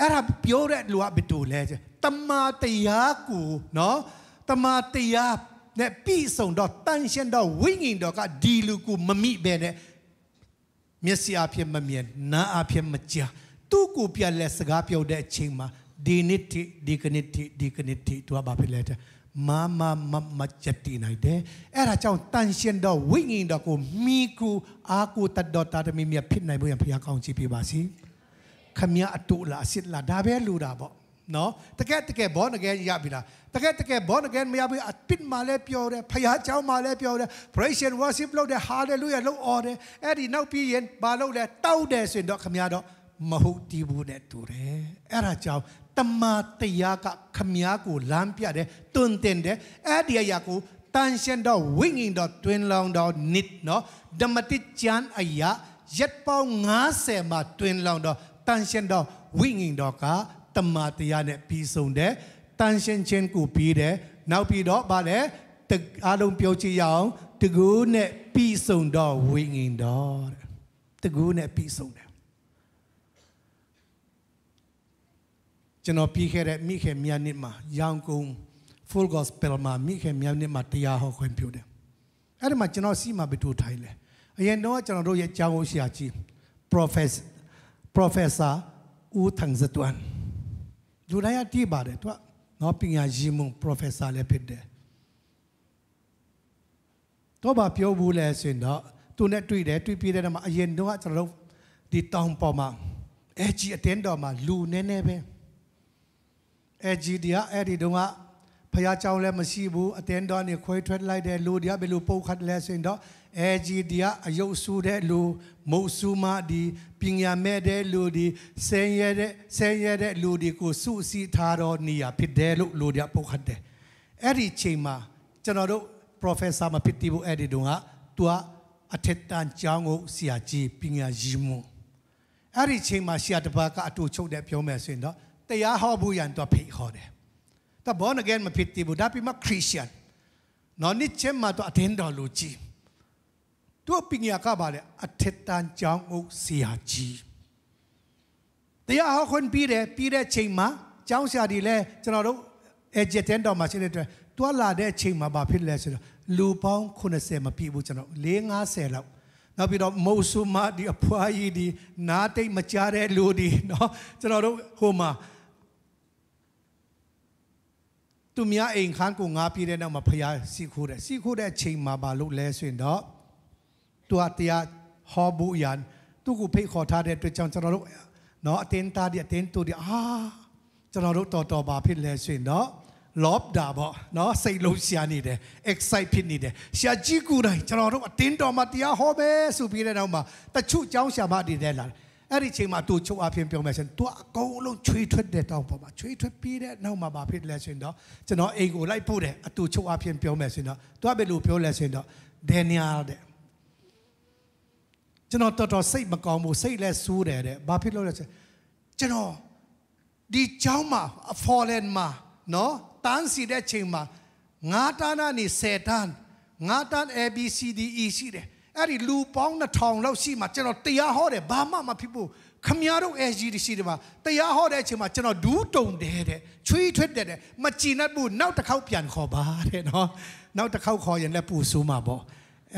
အဲ့ဒါပြောတဲ့လူကဘယ်တူလဲတမာတရားကိုနော်တမာတရားနဲ့ပြည့်စုံတော့တန်ရှင်းတော့ဝိညာဉ်တော်ကဒီလူကိုမမိဘဲနဲ့မျက်စိအဖြစ်မမြင်နားအဖြစ်မကြားသူ့ကိုပြလက်စကားပြောတဲ့အချိန်မှာဒီနေ့ဒီကနေ့ဒီကနေ့သူကဘာဖြစ်လဲတဲ့မမမမချက်တီနိုင်တယ်အဲ့ဒါကြောင့်တန်ရှင်တော်ဝိညာဉ်တော်ကိုမိကူအာကိုတတ်တော်တာတမီမြဖြစ်နိုင်ဖို့ရန်ဘုရားကောင်းချီးပေးပါစီခမရအတူလားအစ်စ်လားဒါပဲလူတာပေါ့နော်တကယ်တကယ်ဘောနကယ်ရပြီလားတကယ်တကယ်ဘောနကယ်မရဘူးအပစ်မှလည်းပြောတယ်ဖခင်ကြောင်းမှလည်းပြောတယ် praise and worship လုပ်တယ် hallelujah လို့အော်တယ်အဲ့ဒီနောက်ပြီးရင်ဘာလုပ်လဲတောက်တယ်ဆိုရင်တော့ခမရတော့မဟုတ်တီးဘူးနဲ့တူတယ်အဲ့ဒါကြောင့်တမာတရားကခမရကိုလမ်းပြတယ်တွင်တင်တယ်အဲ့ဒီအရာကိုတန်ရှင်းတော့ဝိငင်တော့တွင်လောင်တော့နစ်နော်ဓမ္မတိကျမ်းအရာရက်ပေါင်း90မှာတွင်လောင်တော့တန်ရှင်းတော့ဝိငင်တော့ကတမာတရားနဲ့ပြီးဆုံးတယ်တန်ရှင်းချင်းကိုပြီးတယ်နောက်ပြီးတော့ဗာလဲအားလုံးပြောကြည့်ရအောင် တကူနဲ့ပြီးဆုံးတော့ဝိငင်တော်တကူနဲ့ပြီးဆုံးတယ်ကျွန်တော်ပြီးခဲ့တဲ့မိခင်မြတ်နှစ်မှာရောင်ကုန် full gospel မှာမိခင်မြတ်နှစ်မှာတရားဟောခွင့်ပြုတယ်အဲ့ဒီမှာကျွန်တော်စီမှာဘယ်လိုထိုင်လဲအရင်တော့ကျွန်တော်တို့ရဲ့ကျောင်းဝဆရာကြီး professor professor ဦးထန်ဇတွန်းလူတိုင်းကတိပါတယ်သူကနော်ပညာရှင်မွန် professor လည်းဖြစ်တယ်တော့ဘာပြောဘူးလဲဆိုရင်တော့သူနဲ့တွေ့တယ်တွေ့ပြီးတဲ့နောက်မှာအရင်တော့ကျွန်တော်တို့ဒီတောင်ပေါ်မှာအဲဂျီအတင်းတော်မှာလူနည်းနည်းပဲအဲဂျီတရားအဲ့ဒီတော့ဖះเจ้าလည်းမရှိဘူးအတင်းတော်နေခွဲထွက်လိုက်တယ်လူတရားဘယ်လိုပုတ်ခတ်လဲဆိုရင်တော့အဲဂျီဒီယာအယုတ်ဆူတဲ့လူမုတ်ဆူမဒီပညာမဲ့တဲ့လူဒီဆင်းရဲတဲ့ဆင်းရဲတဲ့လူဒီကို စုစည်းထားတော်နေရဖြစ်တယ်လို့လူတွေကပုတ်ခတ်တယ်အဲ့ဒီချိန်မှာကျွန်တော်တို့ professor မဖြစ်တီဘူးအဲ့ဒီတုန်းကသူကအထက်တန်းကျောင်းကိုဆရာကြီးပညာရည်မွန်အဲ့ဒီချိန်မှာဆရာတပါကအတူချုပ်တဲ့ပြောမယ်ဆိုရင်တော့တရားဟောဖို့ရန်သူဖိတ်ခေါ်တယ်တဘောနဂန်မဖြစ်တီဘူးဒါပြမခရစ်ယာန်နော်နိချေမှာတော့အတင်းတော်လူကြီးသူ့ပညာကပါလေအထက်တန်းကျောင်းအုပ်ဆရာကြီးတရားဟောခွင့်ပြီးတယ်ပြီးတဲ့ချိန်မှာကျောင်းဆရာတွေလည်းကျွန်တော်တို့အဂျက်တန်တော်မှာရှိတဲ့အတွက်တွာလာတဲ့ချိန်မှာဘာဖြစ်လဲဆိုတော့လူပေါင်း80မပြည့်ဘူးကျွန်တော်၄50လောက်နောက်ပြီးတော့မုတ်ဆူမဒီအဖွာကြီးဒီနားတိတ်မကြတဲ့လူဒီเนาะကျွန်တော်တို့ဟိုမှာသူများအိမ်ခန်းကိုငါပြည့်တဲ့နောက်မှာဖျားစီခိုးတယ်စီခိုးတဲ့အချိန်မှာဘာလုပ်လဲဆိုရင်တော့ตัวเตียฮอบุยันตุกุเพขอทาเดตัวจังจันรุเนาะเต็นตาเดียเต็นตัวเดียอาจันรุต่อต่อบาพิเลสินเนาะလော့ပ်တာပေါ့နော်စိတ်လုံးရှာနေတယ် excite ဖြစ်နေတယ်ရှာကြည့်ကူတိုင်းကျွန်တော်တို့အတင်းတော်မှာတရားဟောပဲဆိုပြီးတဲ့နောက်မှာတချို့เจ้าရှာမတည်တယ်လားအဲ့ဒီချိန်မှာသူချုပ်အဖြစ်ပြောမယ်ရှင်သူအကုန်လုံးချွေထွက်တဲ့တောင်းပေါ်မှာချွေထွက်ပြီးတဲ့နောက်မှာဘာဖြစ်လဲရှင်တော့ကျွန်တော်အိမ်ကိုလိုက်ပို့တယ်အတူချုပ်အဖြစ်ပြောမယ်ရှင်တော့သူကဘယ်လိုပြောလဲရှင်တော့ဒန်နီယယ်တဲ့ကျွန်တော်တော်တော်စိတ်မကောင်းဘူးစိတ်လည်းဆိုးတယ်တဲ့ဘာဖြစ်လို့လဲဆိုကျွန်တော်ဒီเจ้าမှာ fallen မှာ နော်တန်းစီတဲ့ချိန်မှာငါးတန်းကနေ10တန်းငါးတန်း ABCDE ရှိတယ်အဲ့ဒီလူပေါင်း1000လောက်ရှိမှကျွန်တော်တရားဟောတယ်ဘာမှမဖြစ်ဘူးခမရတို့ SG ရှိတယ်မှာတရားဟောတဲ့အချိန်မှာကျွန်တော်ဒူးတုံတယ်တဲ့ချွေးထွက်တယ်တဲ့မကြည်နဲ့ဘူးနောက်တစ်ခေါက်ပြန်ခေါ်ပါတဲ့နော်နောက်တစ်ခေါက်ခေါ်ရင်လည်းပူဆိုးမှာပေါ့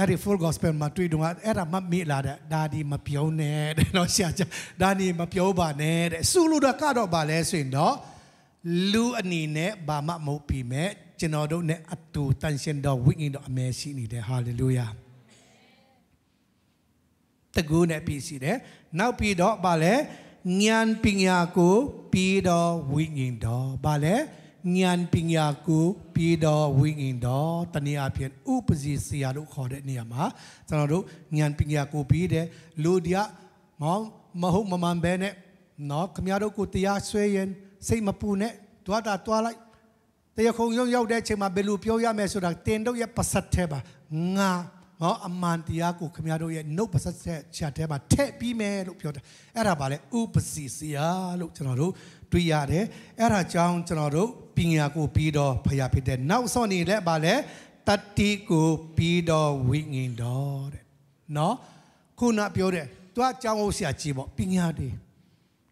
အဲ့ဒီ full gospel မှာတွေ့တော့အဲ့ဒါမမေ့လာတဲ့ဒါဒီမပြုံးနဲ့တဲ့နော်ဆရာကျဒါနေမပြောပါနဲ့တဲ့စုလို့တော့ကတော့ပါလဲဆိုရင်တော့လူအနေနဲ့ဘာမှမဟုတ်ပြီမဲ့ကျွန်တော်တို့နဲ့အတူတန်ရှင်တော်ဝိညာဉ်တော်အမဲရှိနေတယ် hallelujah တကူနဲ့ပြီးစီတယ်နောက်ပြီးတော့ဗာလဲဉာဏ်ပညာကိုပြီးတော့ဝိညာဉ်တော်ဗာလဲဉာဏ်ပညာကိုပြီးတော့ဝိငင်တော်တနည်းအားဖြင့်ဥပဇီစီယာလို့ခေါ်တဲ့နေရာမှာကျွန်တော်တို့ဉာဏ်ပညာကိုပြီးတဲ့လူတရားမောင်းမဟုတ်မမှန်ပဲနဲ့နော်ခမရတို့ကိုတရားဆွဲရင်စိတ်မပူနဲ့တွားတာတွားလိုက်တရားခုံရုံရောက်တဲ့အချိန်မှာဘယ်လိုပြောရမယ်ဆိုတာတင်တို့ရဲ့ပစတ်ထဲပါငါဟောအမှန်တရားကိုခမရတို့ရဲ့နှုတ်ပစတ်ဆက်ချက်ထဲမှာထည့်ပြီးမယ်လို့ပြောတယ်အဲ့ဒါပါလေဥပစီစီယာလို့ကျွန်တော်တို့တွေ့ရတယ်အဲ့ဒါကြောင့်ကျွန်တော်တို့ပညာကိုပြီးတော့ဖရာဖြစ်တဲ့နောက်ဆုံးနေလဲပါလဲတတိကိုပြီးတော့ဝိငင်တော်တဲ့နော်ခုနပြောတဲ့သူကကြောင်းဟုတ်ဆရာကြီးပေါ့ပညာတွေ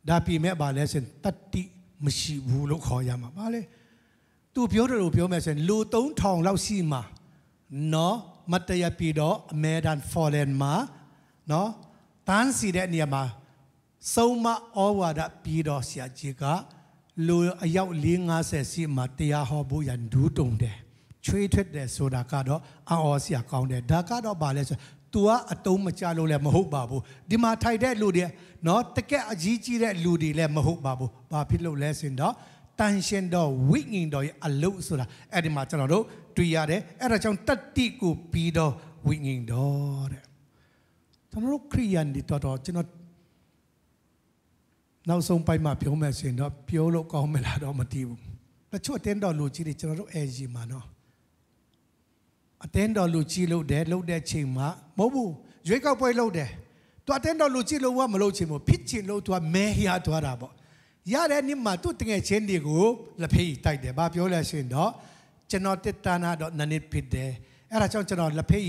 ဒါပြိမဲ့ပါလဲဆိုရင်တတိမရှိဘူးလို့ခေါ်ရမှာပါလေသူပြောတယ်လို့ပြောမယ်ဆိုရင်လူ3000လောက်ရှိမှာနော်မတရပြီတော့ American Fallen မှာနော်တန်းစီတဲ့နေရာမှာဆုံးမဩဝါဒပြီးတော့ဆရာကြီးကလူအယောက်450စီမှာတရားဟောဖို့ရန်ဒူးတုံတယ်ချွေးထွက်တယ်ဆိုတာကတော့အံ့ဩစရာကောင်းတယ်ဒါကတော့ဗာလဲဆို तू ကအတုံးမကြလို့လည်းမဟုတ်ပါဘူးဒီမှာထိုက်တဲ့လူတွေနော်တကက်အကြီးကြီးတဲ့လူတွေလည်းမဟုတ်ပါဘူးဘာဖြစ်လို့လဲဆိုရင်တော့တန်ရှင်တော်ဝိညာဉ်တော်ရဲ့အလုတ်ဆိုတာအဲ့ဒီမှာကျွန်တော်တို့တွေ့ရတယ်အဲ့ဒါကြောင့်တတိကိုပြီးတော့ဝိညာဉ်တော်တဲ့ကျွန်တော်တို့ခရိယန်ဒီတော်တော်ကျွန်တော်နောက်ဆုံးပိုက်မှာပြောမယ်ဆိုရင်တော့ပြောလို့ကောင်းမလားတော့မသိဘူးတချို့အတင်းတော်လူကြီးတွေကျွန်တော်တို့အဲကြီးမှာနော်အတင်းတော်လူကြီးလို့တယ်လို့တဲ့ချိန်မှာမဟုတ်ဘူးရွေးကောက်ပွဲလို့တယ်သူအတင်းတော်လူကြီးလို့ကမလို့ချင်ဘူးဖြစ်ချင်လို့သူကမဲရသွားတာပေါ့ရတဲ့နေ့မှာသူတငယ်ချင်းတွေကိုလက်ဖေးတိုက်တယ်ဘာပြောလဲဆိုရင်တော့ကျွန်တော်တစ်တနာတော့နနစ်ဖြစ်တယ်အဲ့ဒါကြောင့်ကျွန်တော်လက်ဖေး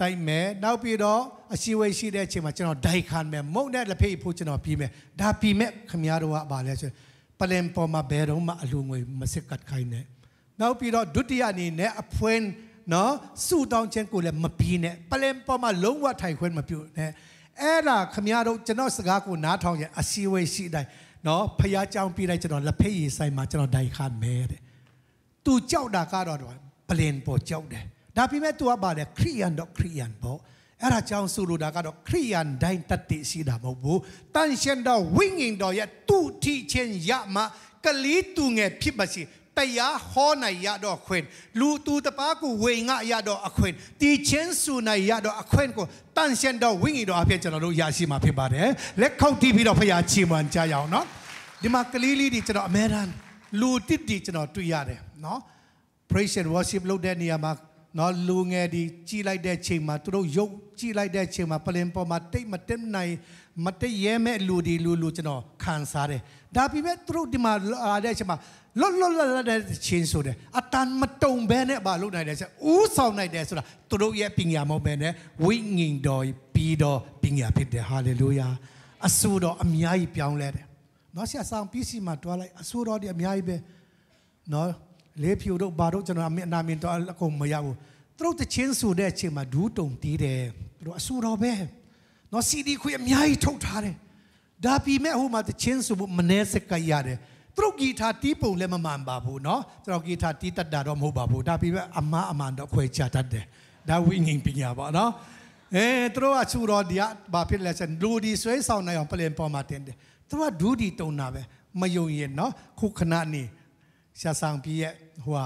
တိုက်မယ်နောက်ပြီးတော့အရှိဝေရှိတဲ့အချိန်မှာကျွန်တော်ဒိုက်ခံမယ်မုတ်နဲ့လက်ဖေးဖို့ကျွန်တော်ပြီးမယ်ဒါပြီးမဲ့ခမရတို့ကပါလဲဆိုပလင်ပေါ်မှာဘယ်တော့မှအလူငွေမစစ်ကတ်ခိုင်းနဲ့နောက်ပြီးတော့ဒုတိယအနေနဲ့အဖွင့်နော်စူတောင်းခြင်းကိုလည်းမပြီးနဲ့ပလင်ပေါ်မှာလုံးဝထိုင်ခွင့်မပြုနဲ့အဲ့ဒါခမရတို့ကျွန်တော်စကားကိုနားထောင်ရအရှိဝေရှိတိုင်းနော်ဖះကြောင်ပြလိုက်ကျွန်တော်လက်ဖေးရည်ဆိုင်မှာကျွန်တော်ဒိုက်ခံမယ်တဲ့သူကြောက်တာကတော့ပလင်ပေါ်ကြောက်တယ်ဒါပေမဲ့ तू ကပါတယ် Christian တော့ Christian ပေါ့အဲ့ဒါကြောင့်ဆိုလိုတာကတော့ခရိယန်တိုင်းတတိရှိတာမဟုတ်ဘူးတန်ရှင်တော်ဝိငင်တော်ရဲ့သူထီချင်းရမှာကလေးသူငယ်ဖြစ်ပါစေတရားဟောနိုင်ရတော့ခွင်လူသူတပားကိုဝေငှရတော့အခွင်တီချင်းစုနိုင်ရတော့အခွင်ကိုတန်ရှင်တော်ဝိငင်တော်အဖြစ်ကျွန်တော်တို့ရရှိမှာဖြစ်ပါတယ်လက်ခုပ်တီးပြီးတော့ဖရာချီးမွမ်းကြရအောင်နော်ဒီမှာကလေးလေးတွေကျွန်တော်အမဲတမ်းလူတစ်တီကျွန်တော်တွေ့ရတယ်နော် praise and worship လုပ်တဲ့နေရာမှာနော်လူငယ်ဒီကြည်လိုက်တဲ့ချိန်မှာသူတို့ရုပ်ကြည်လိုက်တဲ့ချိန်မှာပလင်ပေါ်မှာတိတ်မတက်နိုင်မတက်ရဲမဲ့လူဒီလူလူကျွန်တော်ခံစားတယ်ဒါပေမဲ့သူတို့ဒီမှာလာတဲ့ချိန်မှာလွတ်လွတ်လပ်လပ်တဲ့ချင်းဆိုတယ်အတန်မတုံဘဲနဲ့မလုပ်နိုင်တဲ့ဆက်ဦးဆောင်နိုင်တယ်ဆိုတာသူတို့ရဲ့ပညာမဟုတ်ဘဲနဲ့ဝိငင်တော်ပြီးတော့ပညာဖြစ်တယ်ဟာလေလုယာအဆူတော်အများကြီးပြောင်းလဲတယ်နော်ဆရာဆောင်ပြီးစီမှာတွားလိုက်အဆူတော်ဒီအများကြီးပဲနော်လေဖြူတို့ဘာတို့ကျွန်တော်အမေအနာမင်တော့အကုန်မရဘူးသူတို့တချင်းဆိုတဲ့အချိန်မှာဒူးတုံတီးတယ်သူတို့အဆူတော်ပဲနော် CD ခွေအများကြီးထုတ်ထားတယ်ဒါပြီမဲ့ဟိုမှာတချင်းဆိုဖို့မနှဲစကရတယ်သူတို့ဂီတာတီးပုံလည်းမမှန်ပါဘူးနော်ကျွန်တော်ဂီတာတီးတတ်တာတော့မဟုတ်ပါဘူးဒါပြီမဲ့အမားအမှန်တော့ခွဲခြားတတ်တယ်ဒါဝိညာဉ်ပညာပါနော်အဲသူတို့အဆူတော်ဒီကဘာဖြစ်လဲဆိုလူဒီဆွဲဆောင်နိုင်အောင်ပြင်ပေါ်မှာတင်တယ်သူတို့ကဒူးဒီတုံတာပဲမယုံရင်နော်ခုခဏနေဆရာဆောင်ပြီးရဲ့ဟိုဟာ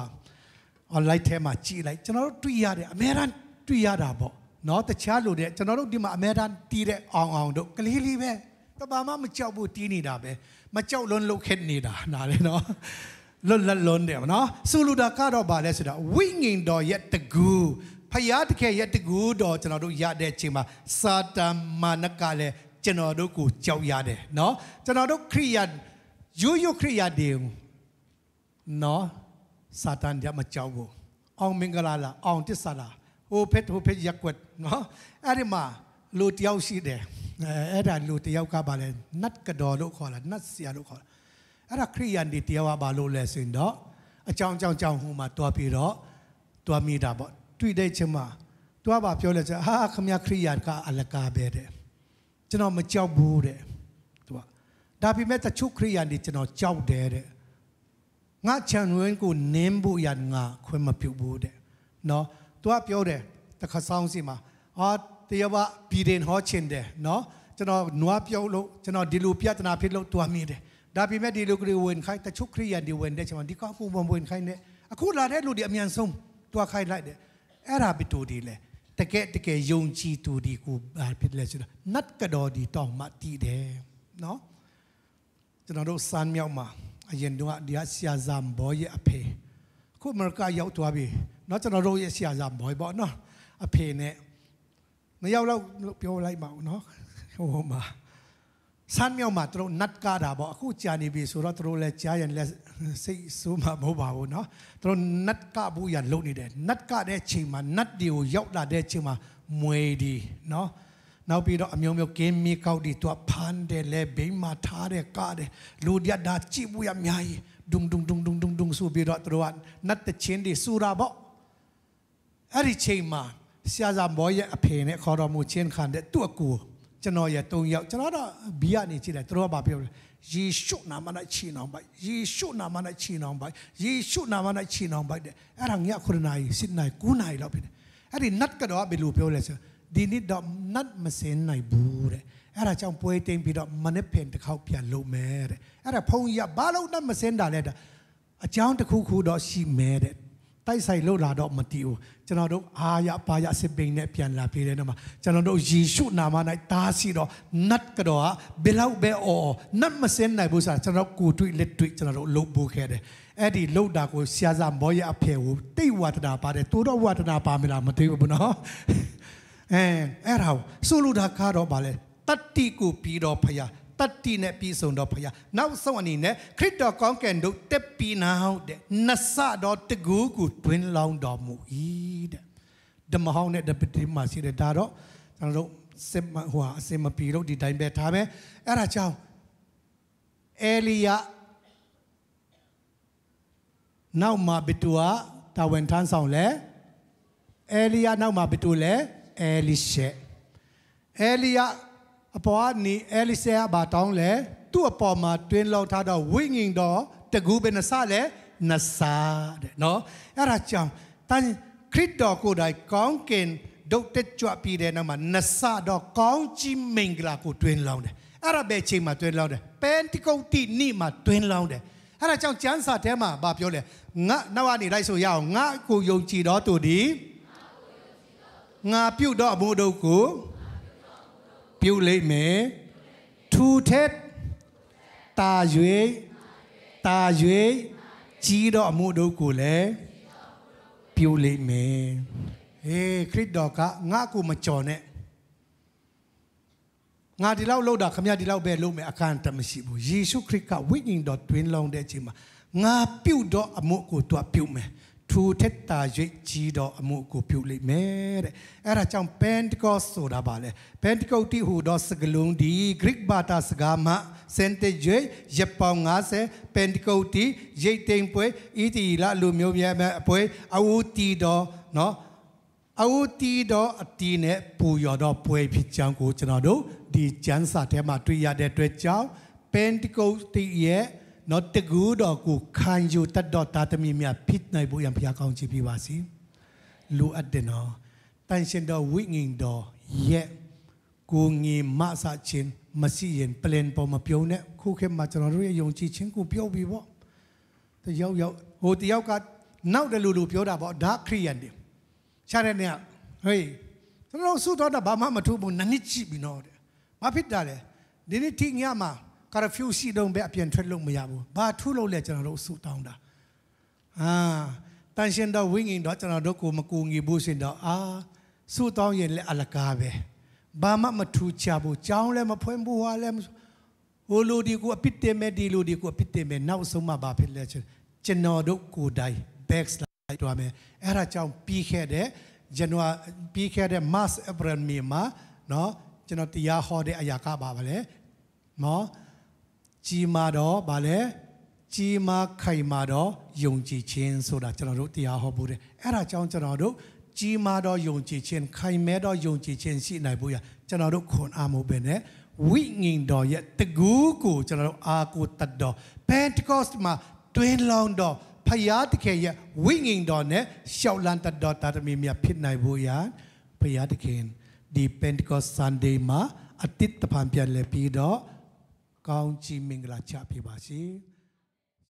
online ထဲမှာကြည်လိုက်ကျွန်တော်တို့တွေ့ရတယ်အများအားတွေ့ရတာပေါ့နော်တခြားလူတွေကျွန်တော်တို့ဒီမှာအများအားတီးတဲ့အောင်အောင်တို့ကလေးလေးပဲတပါမမကြောက်ဘူးတီးနေတာပဲမကြောက်လွန်းလုတ်ခက်နေတာနားလေနော်လွတ်လပ်လွန်းတယ်မနော်ဆူလူတာကတော့ဗာလဲဆိုတာဝိငင်တော်ရဲ့တကူဖယားတခဲရဲ့တကူတော်ကျွန်တော်တို့ရတဲ့အချိန်မှာစာတန်မာနကလည်းကျွန်တော်တို့ကိုကြောက်ရတယ်နော်ကျွန်တော်တို့ခရိယရိုးရိုးခရိယတွေကိုနော်စာတန်ရမကြောက်ဘူးအောင်မင်္ဂလာလားအောင်တစ္ဆာလားဟိုဖက်ဟိုဖက်ရက်ကွက်နော်အဲ့ဒီမှာလူတယောက်ရှိတယ်အဲ့ဒါလူတယောက်ကပါလဲနတ်ကတော်လို့ခေါ်တာနတ်ဆရာလို့ခေါ်တာအဲ့ဒါခရိယန်ဒီတယောက်ကပါလို့လဲဆိုရင်တော့အကြောင်းကြောင်းကြောင်းဟိုမှာတွားပြီးတော့တွားမိတာပေါ့တွေ့တဲ့ချင်းမှာတွားပါပြောလဲဆိုဟာခမရခရိယန်ကအလကားပဲတဲ့ကျွန်တော်မကြောက်ဘူးတဲ့သူကဒါပေမဲ့တချို့ခရိယန်ဒီကျွန်တော်ကြောက်တယ်တဲ့ငါခြံဝင်းကိုနင်းဖို့ရငါခွင့်မပြုဘူးတဲ့နော်သူကပြောတယ်တခါဆောင်စီမှာဟာတရဘပြည်ရင်ဟောချင်တယ်နော်ကျွန်တော်နွားပြောလို့ကျွန်တော်ဒီလိုပြဿနာဖြစ်လို့သူကမြင်တယ်ဒါပေမဲ့ဒီလိုကလေးဝင်ခိုင်းတချို့ခရိယန်တွေဝင်တဲ့ချိန်မှာဒီကောက်ကိုဝင်ဝင်ခိုင်းတယ်အခုလာတဲ့လူတွေအမြန်ဆုံးသူကခိုင်းလိုက်တယ်အဲ့ဒါပဲတူဒီလေတကယ်တကယ်ယုံကြည်သူဒီကိုဘာဖြစ်လဲဆိုတော့နတ်ကတော်ဒီတောင်းမှတည်တယ်နော်ကျွန်တော်တို့စမ်းမြောက်မှာအရင်တုန်းကဒီကဆရာဇမ်ဘောရဲ့အဖေခုအမေရိကရောက်သွားပြီเนาะကျွန်တော်တို့ရဲ့ဆရာဇမ်ဘောပေါ့เนาะအဖေနဲ့မရောက်တော့ပြောလိုက်ပါဦးเนาะဟိုမှာဆန်းမြောက်မှာတို့နတ်ကားတာပေါ့အခုကြာနေပြီဆိုတော့တို့လည်းကြားရင်လည်းစိတ်ဆိုးမှာမဟုတ်ပါဘူးเนาะတို့နတ်ကားဘူးရလုံနေတယ်နတ်ကားတဲ့ချိန်မှာနတ်တွေကိုရောက်လာတဲ့ချိန်မှာမွေဒီเนาะနောက်ပြီးတော့အမျိုးမျိုးကင်းမြေကောက်တီသူကဖမ်းတယ်လဲဘိမ်းမှာထားတယ်ကားတယ်လူတရဒါကြည့်ဘူးရအများကြီးဒုံဒုံဒုံဒုံဒုံဒုံဆိုပြီးတော့သူတို့ကနတ်တချင်းတွေစူတာပေါ့အဲ့ဒီချိန်မှာဆရာသာမောရဲ့အဖေနဲ့ခေါ်တော်မူချင်းခံတဲ့သူ့အကူကျွန်တော်ရဲ့၃ယောက်ကျွန်တော်တော့ဘီကနေကြည့်လိုက်သူတို့ကဘာပြောလဲယေရှုနာမနဲ့ချီနောင်ပိုက်ယေရှုနာမနဲ့ချီနောင်ပိုက်ယေရှုနာမနဲ့ချီနောင်ပိုက်တဲ့အဲ့ဒါငါခုနှစ်နာရီစစ်နာရီ9နာရီလောက်ဖြစ်တယ်အဲ့ဒီနတ်ကတော့ဘယ်လိုပြောလဲဆိုတော့ဒီနေ့တော့နတ်မစင်နိုင်ဘူးတဲ့အဲ့ဒါကြောင့်ပွဲတိမ်ပြီးတော့မနစ်ဖင်တစ်ခေါက်ပြန်လုပ်မယ်တဲ့အဲ့ဒါဖုန်းကြီးကဘာလို့နတ်မစင်တာလဲတဲ့အကြောင်းတစ်ခုခုတော့ရှိမယ်တဲ့တိုက်ဆိုင်လို့လာတော့မတီးဘူးကျွန်တော်တို့အာရပါရစစ်ပိန်နဲ့ပြန်လာပြေးတဲ့နေ့မှာကျွန်တော်တို့ယေရှုနာမ၌တားစီတော့နတ်ကတော့ဘယ်လောက်ပဲအော်နတ်မစင်နိုင်ဘူးဆိုတာကျွန်တော်ကိုတွေ့လက်တွေ့ကျွန်တော်တို့လုပ်ဖို့ခဲ့တယ်အဲ့ဒီလုတ်တာကိုဆရာစာမောရအဖေကိုတိတ်ဝါဒနာပါတယ်သူတော့ဝါဒနာပါမလားမသိဘူးနော်အဲအဲ့ဒါကိုဆိုလိုတာကတော့ဗာလဲတတ္တိကိုပြီးတော့ဖရာတတ္တိနဲ့ပြီးဆုံးတော့ဖရာနောက်ဆုံးအနေနဲ့ခရစ်တော်ကောင်းကင်တို့တက်ပြီးနောက်တဲ့နဆတော်တကူကိုတွင်လောင်းတော်မူ၏တဲ့ဓမ္မဟောင်းနဲ့တပတိမှာရှိတဲ့ဒါတော့ကျွန်တော်တို့စစ်မဟိုအစင်မပြီးတော့ဒီတိုင်းပဲထားပဲအဲ့ဒါကြောင့်အဲလီယာနောက်မှာဘီတူကတာဝန်ထမ်းဆောင်လဲအဲလီယာနောက်မှာဘီတူလဲအဲလိရှေအဲလီယာအပေါ်ကနေအဲလိရှေကဘာတောင်းလဲသူ့အပေါ်မှာတွင်းလောက်ထားတော့ဝိငင်တော့တကူပဲနစလဲနစာတဲ့နော်အဲ့ဒါကြောင့်တန်ခရစ်တော်ကိုယ်တိုင်ကောင်းကင်ဒုတ်တက်ကြွပြီးတဲ့နောက်မှာနစတော့ကောင်းကြီးမင်္ဂလာကိုတွင်းလောင်းတယ်အဲ့ဒါပဲအချိန်မှာတွင်းလောင်းတယ်ပန်တီကုတ်တီနေ့မှာတွင်းလောင်းတယ်အဲ့ဒါကြောင့်ကျမ်းစာထဲမှာဗာပြောလဲငါနောက်ကနေလိုက်ဆိုရအောင်ငါကိုယုံကြည်တော်သူဒီငါပြုတ်တော့အမှုတို့ကိုပြုတ်လိမ့်မယ်ထူထက်တာ၍တာ၍ကြီးတော့အမှုတို့ကိုလည်းပြုတ်လိမ့်မယ်ဟေးခရစ်တော်ကငါ့ကိုမကြော်နဲ့ငါဒီလောက်လောက်တာခမရဒီလောက်ပဲလုပ်မယ်အခန့်တမရှိဘူးယေရှုခရစ်ကဝိညာဉ်တော်တွင်လောင်းတဲ့အချိန်မှာငါပြုတ်တော့အမှုကိုသူကပြုတ်မယ်ထူထက်တာရိတ်ကြီးတော်အမှုကိုပြုလိမ့်မယ်တဲ့အဲ့ဒါကြောင့် Pentecost ဆိုတာပါလေ Pentecost တိဟူသောစကလုံးဒီ Greek ဘာသာစကားမှာစင်တေရွေရပောင်90 Pentecost တိရိတ်သိမ်ပွဲဤတီလာလူမျိုးများများအပွဲအဝတီတော်နော်အဝတီတော်အတီနဲ့ပူရတော်ပွဲဖြစ်ကြောင်းကိုကျွန်တော်တို့ဒီကျမ်းစာထဲမှာတွေ့ရတဲ့အတွက်ကြောင့် Pentecost တိရဲ့နော်တကူတော်ကိုခံယူတတ်တော်သားသမီးများဖြစ်နိုင်ဖို့ရန်ဘုရားကောင်းချီးပေးပါစေလိုအပ်တယ်နော်တန်ရှင်တော်ဝိငင်တော်ရဲ့ကိုငေမဆာချင်းမရှိရင် plan ပေါ်မပြုံးနဲ့ခုခေတ်မှာကျွန်တော်တို့ရဲ့ယုံကြည်ခြင်းကိုပြောပြီးပေါ့တယောက်ယောက်ဟိုတယောက်ကနောက်တယ်လို့လို့ပြောတာပေါ့ဒါခရိယန်တယ်ရှားတဲ့နေ့ဟေးကျွန်တော်ဆုတော်တာဘာမှမထူးဘူးနနစ်ကြည့်ပြီးတော့တဲ့ဘာဖြစ်တာလဲဒီနေ့ထိညမှာကာဖျူးရှိတုံးပဲအပြင်ထွက်လို့မရဘူးဘာထုလို့လဲကျွန်တော်တို့ဆူတောင်းတာအာတန်ရှင်တော်ဝိငင်တော်ကျွန်တော်တို့ကိုမကူငီဘူးရှင်တော်အာဆူတောင်းရင်လည်းအလကားပဲဘာမှမထူချဘူးကြောင်းလည်းမဖွင့်ဘူးဟာလည်းဟိုလူဒီကိုအပစ်တင်မဲ့ဒီလူဒီကိုအပစ်တင်မဲ့နောက်ဆုံးမှဘာဖြစ်လဲကျွန်တော်တို့ကိုယ်တိုင် backslide သွားမယ်အဲ့ဒါကြောင့်ပြီးခဲ့တဲ့ January ပြီးခဲ့တဲ့ March April မှာเนาะကျွန်တော်တရားဟောတဲ့အရာကပါပါလေเนาะကြီးမာတော့ဗာလဲကြီးမာခိုင်မာတော့ယုံကြည်ခြင်းဆိုတာကျွန်တော်တို့တရားဟောဖို့တယ်အဲ့ဒါကြောင့်ကျွန်တော်တို့ကြီးမာတော့ယုံကြည်ခြင်းခိုင်မဲတော့ယုံကြည်ခြင်းရှိနိုင်ဖို့ရကျွန်တော်တို့ခွန်အားမဟုတ်ပဲねဝိငင်တော်ရဲ့တကူးကိုကျွန်တော်တို့အားကိုတတ်တော် Pentecost မှာတွင်လောင်းတော်ဖယားတခင်ရဲ့ဝိငင်တော်နဲ့ရှောက်လန်းတတ်တော်တာသမီမြတ်ဖြစ်နိုင်ဖို့ရဖယားတခင်ဒီ Pentecost Sunday မှာအတိတ်တဖန်ပြန်လဲပြီးတော့ကောင်းချီးမင်္ဂလာချပေးပါစေ။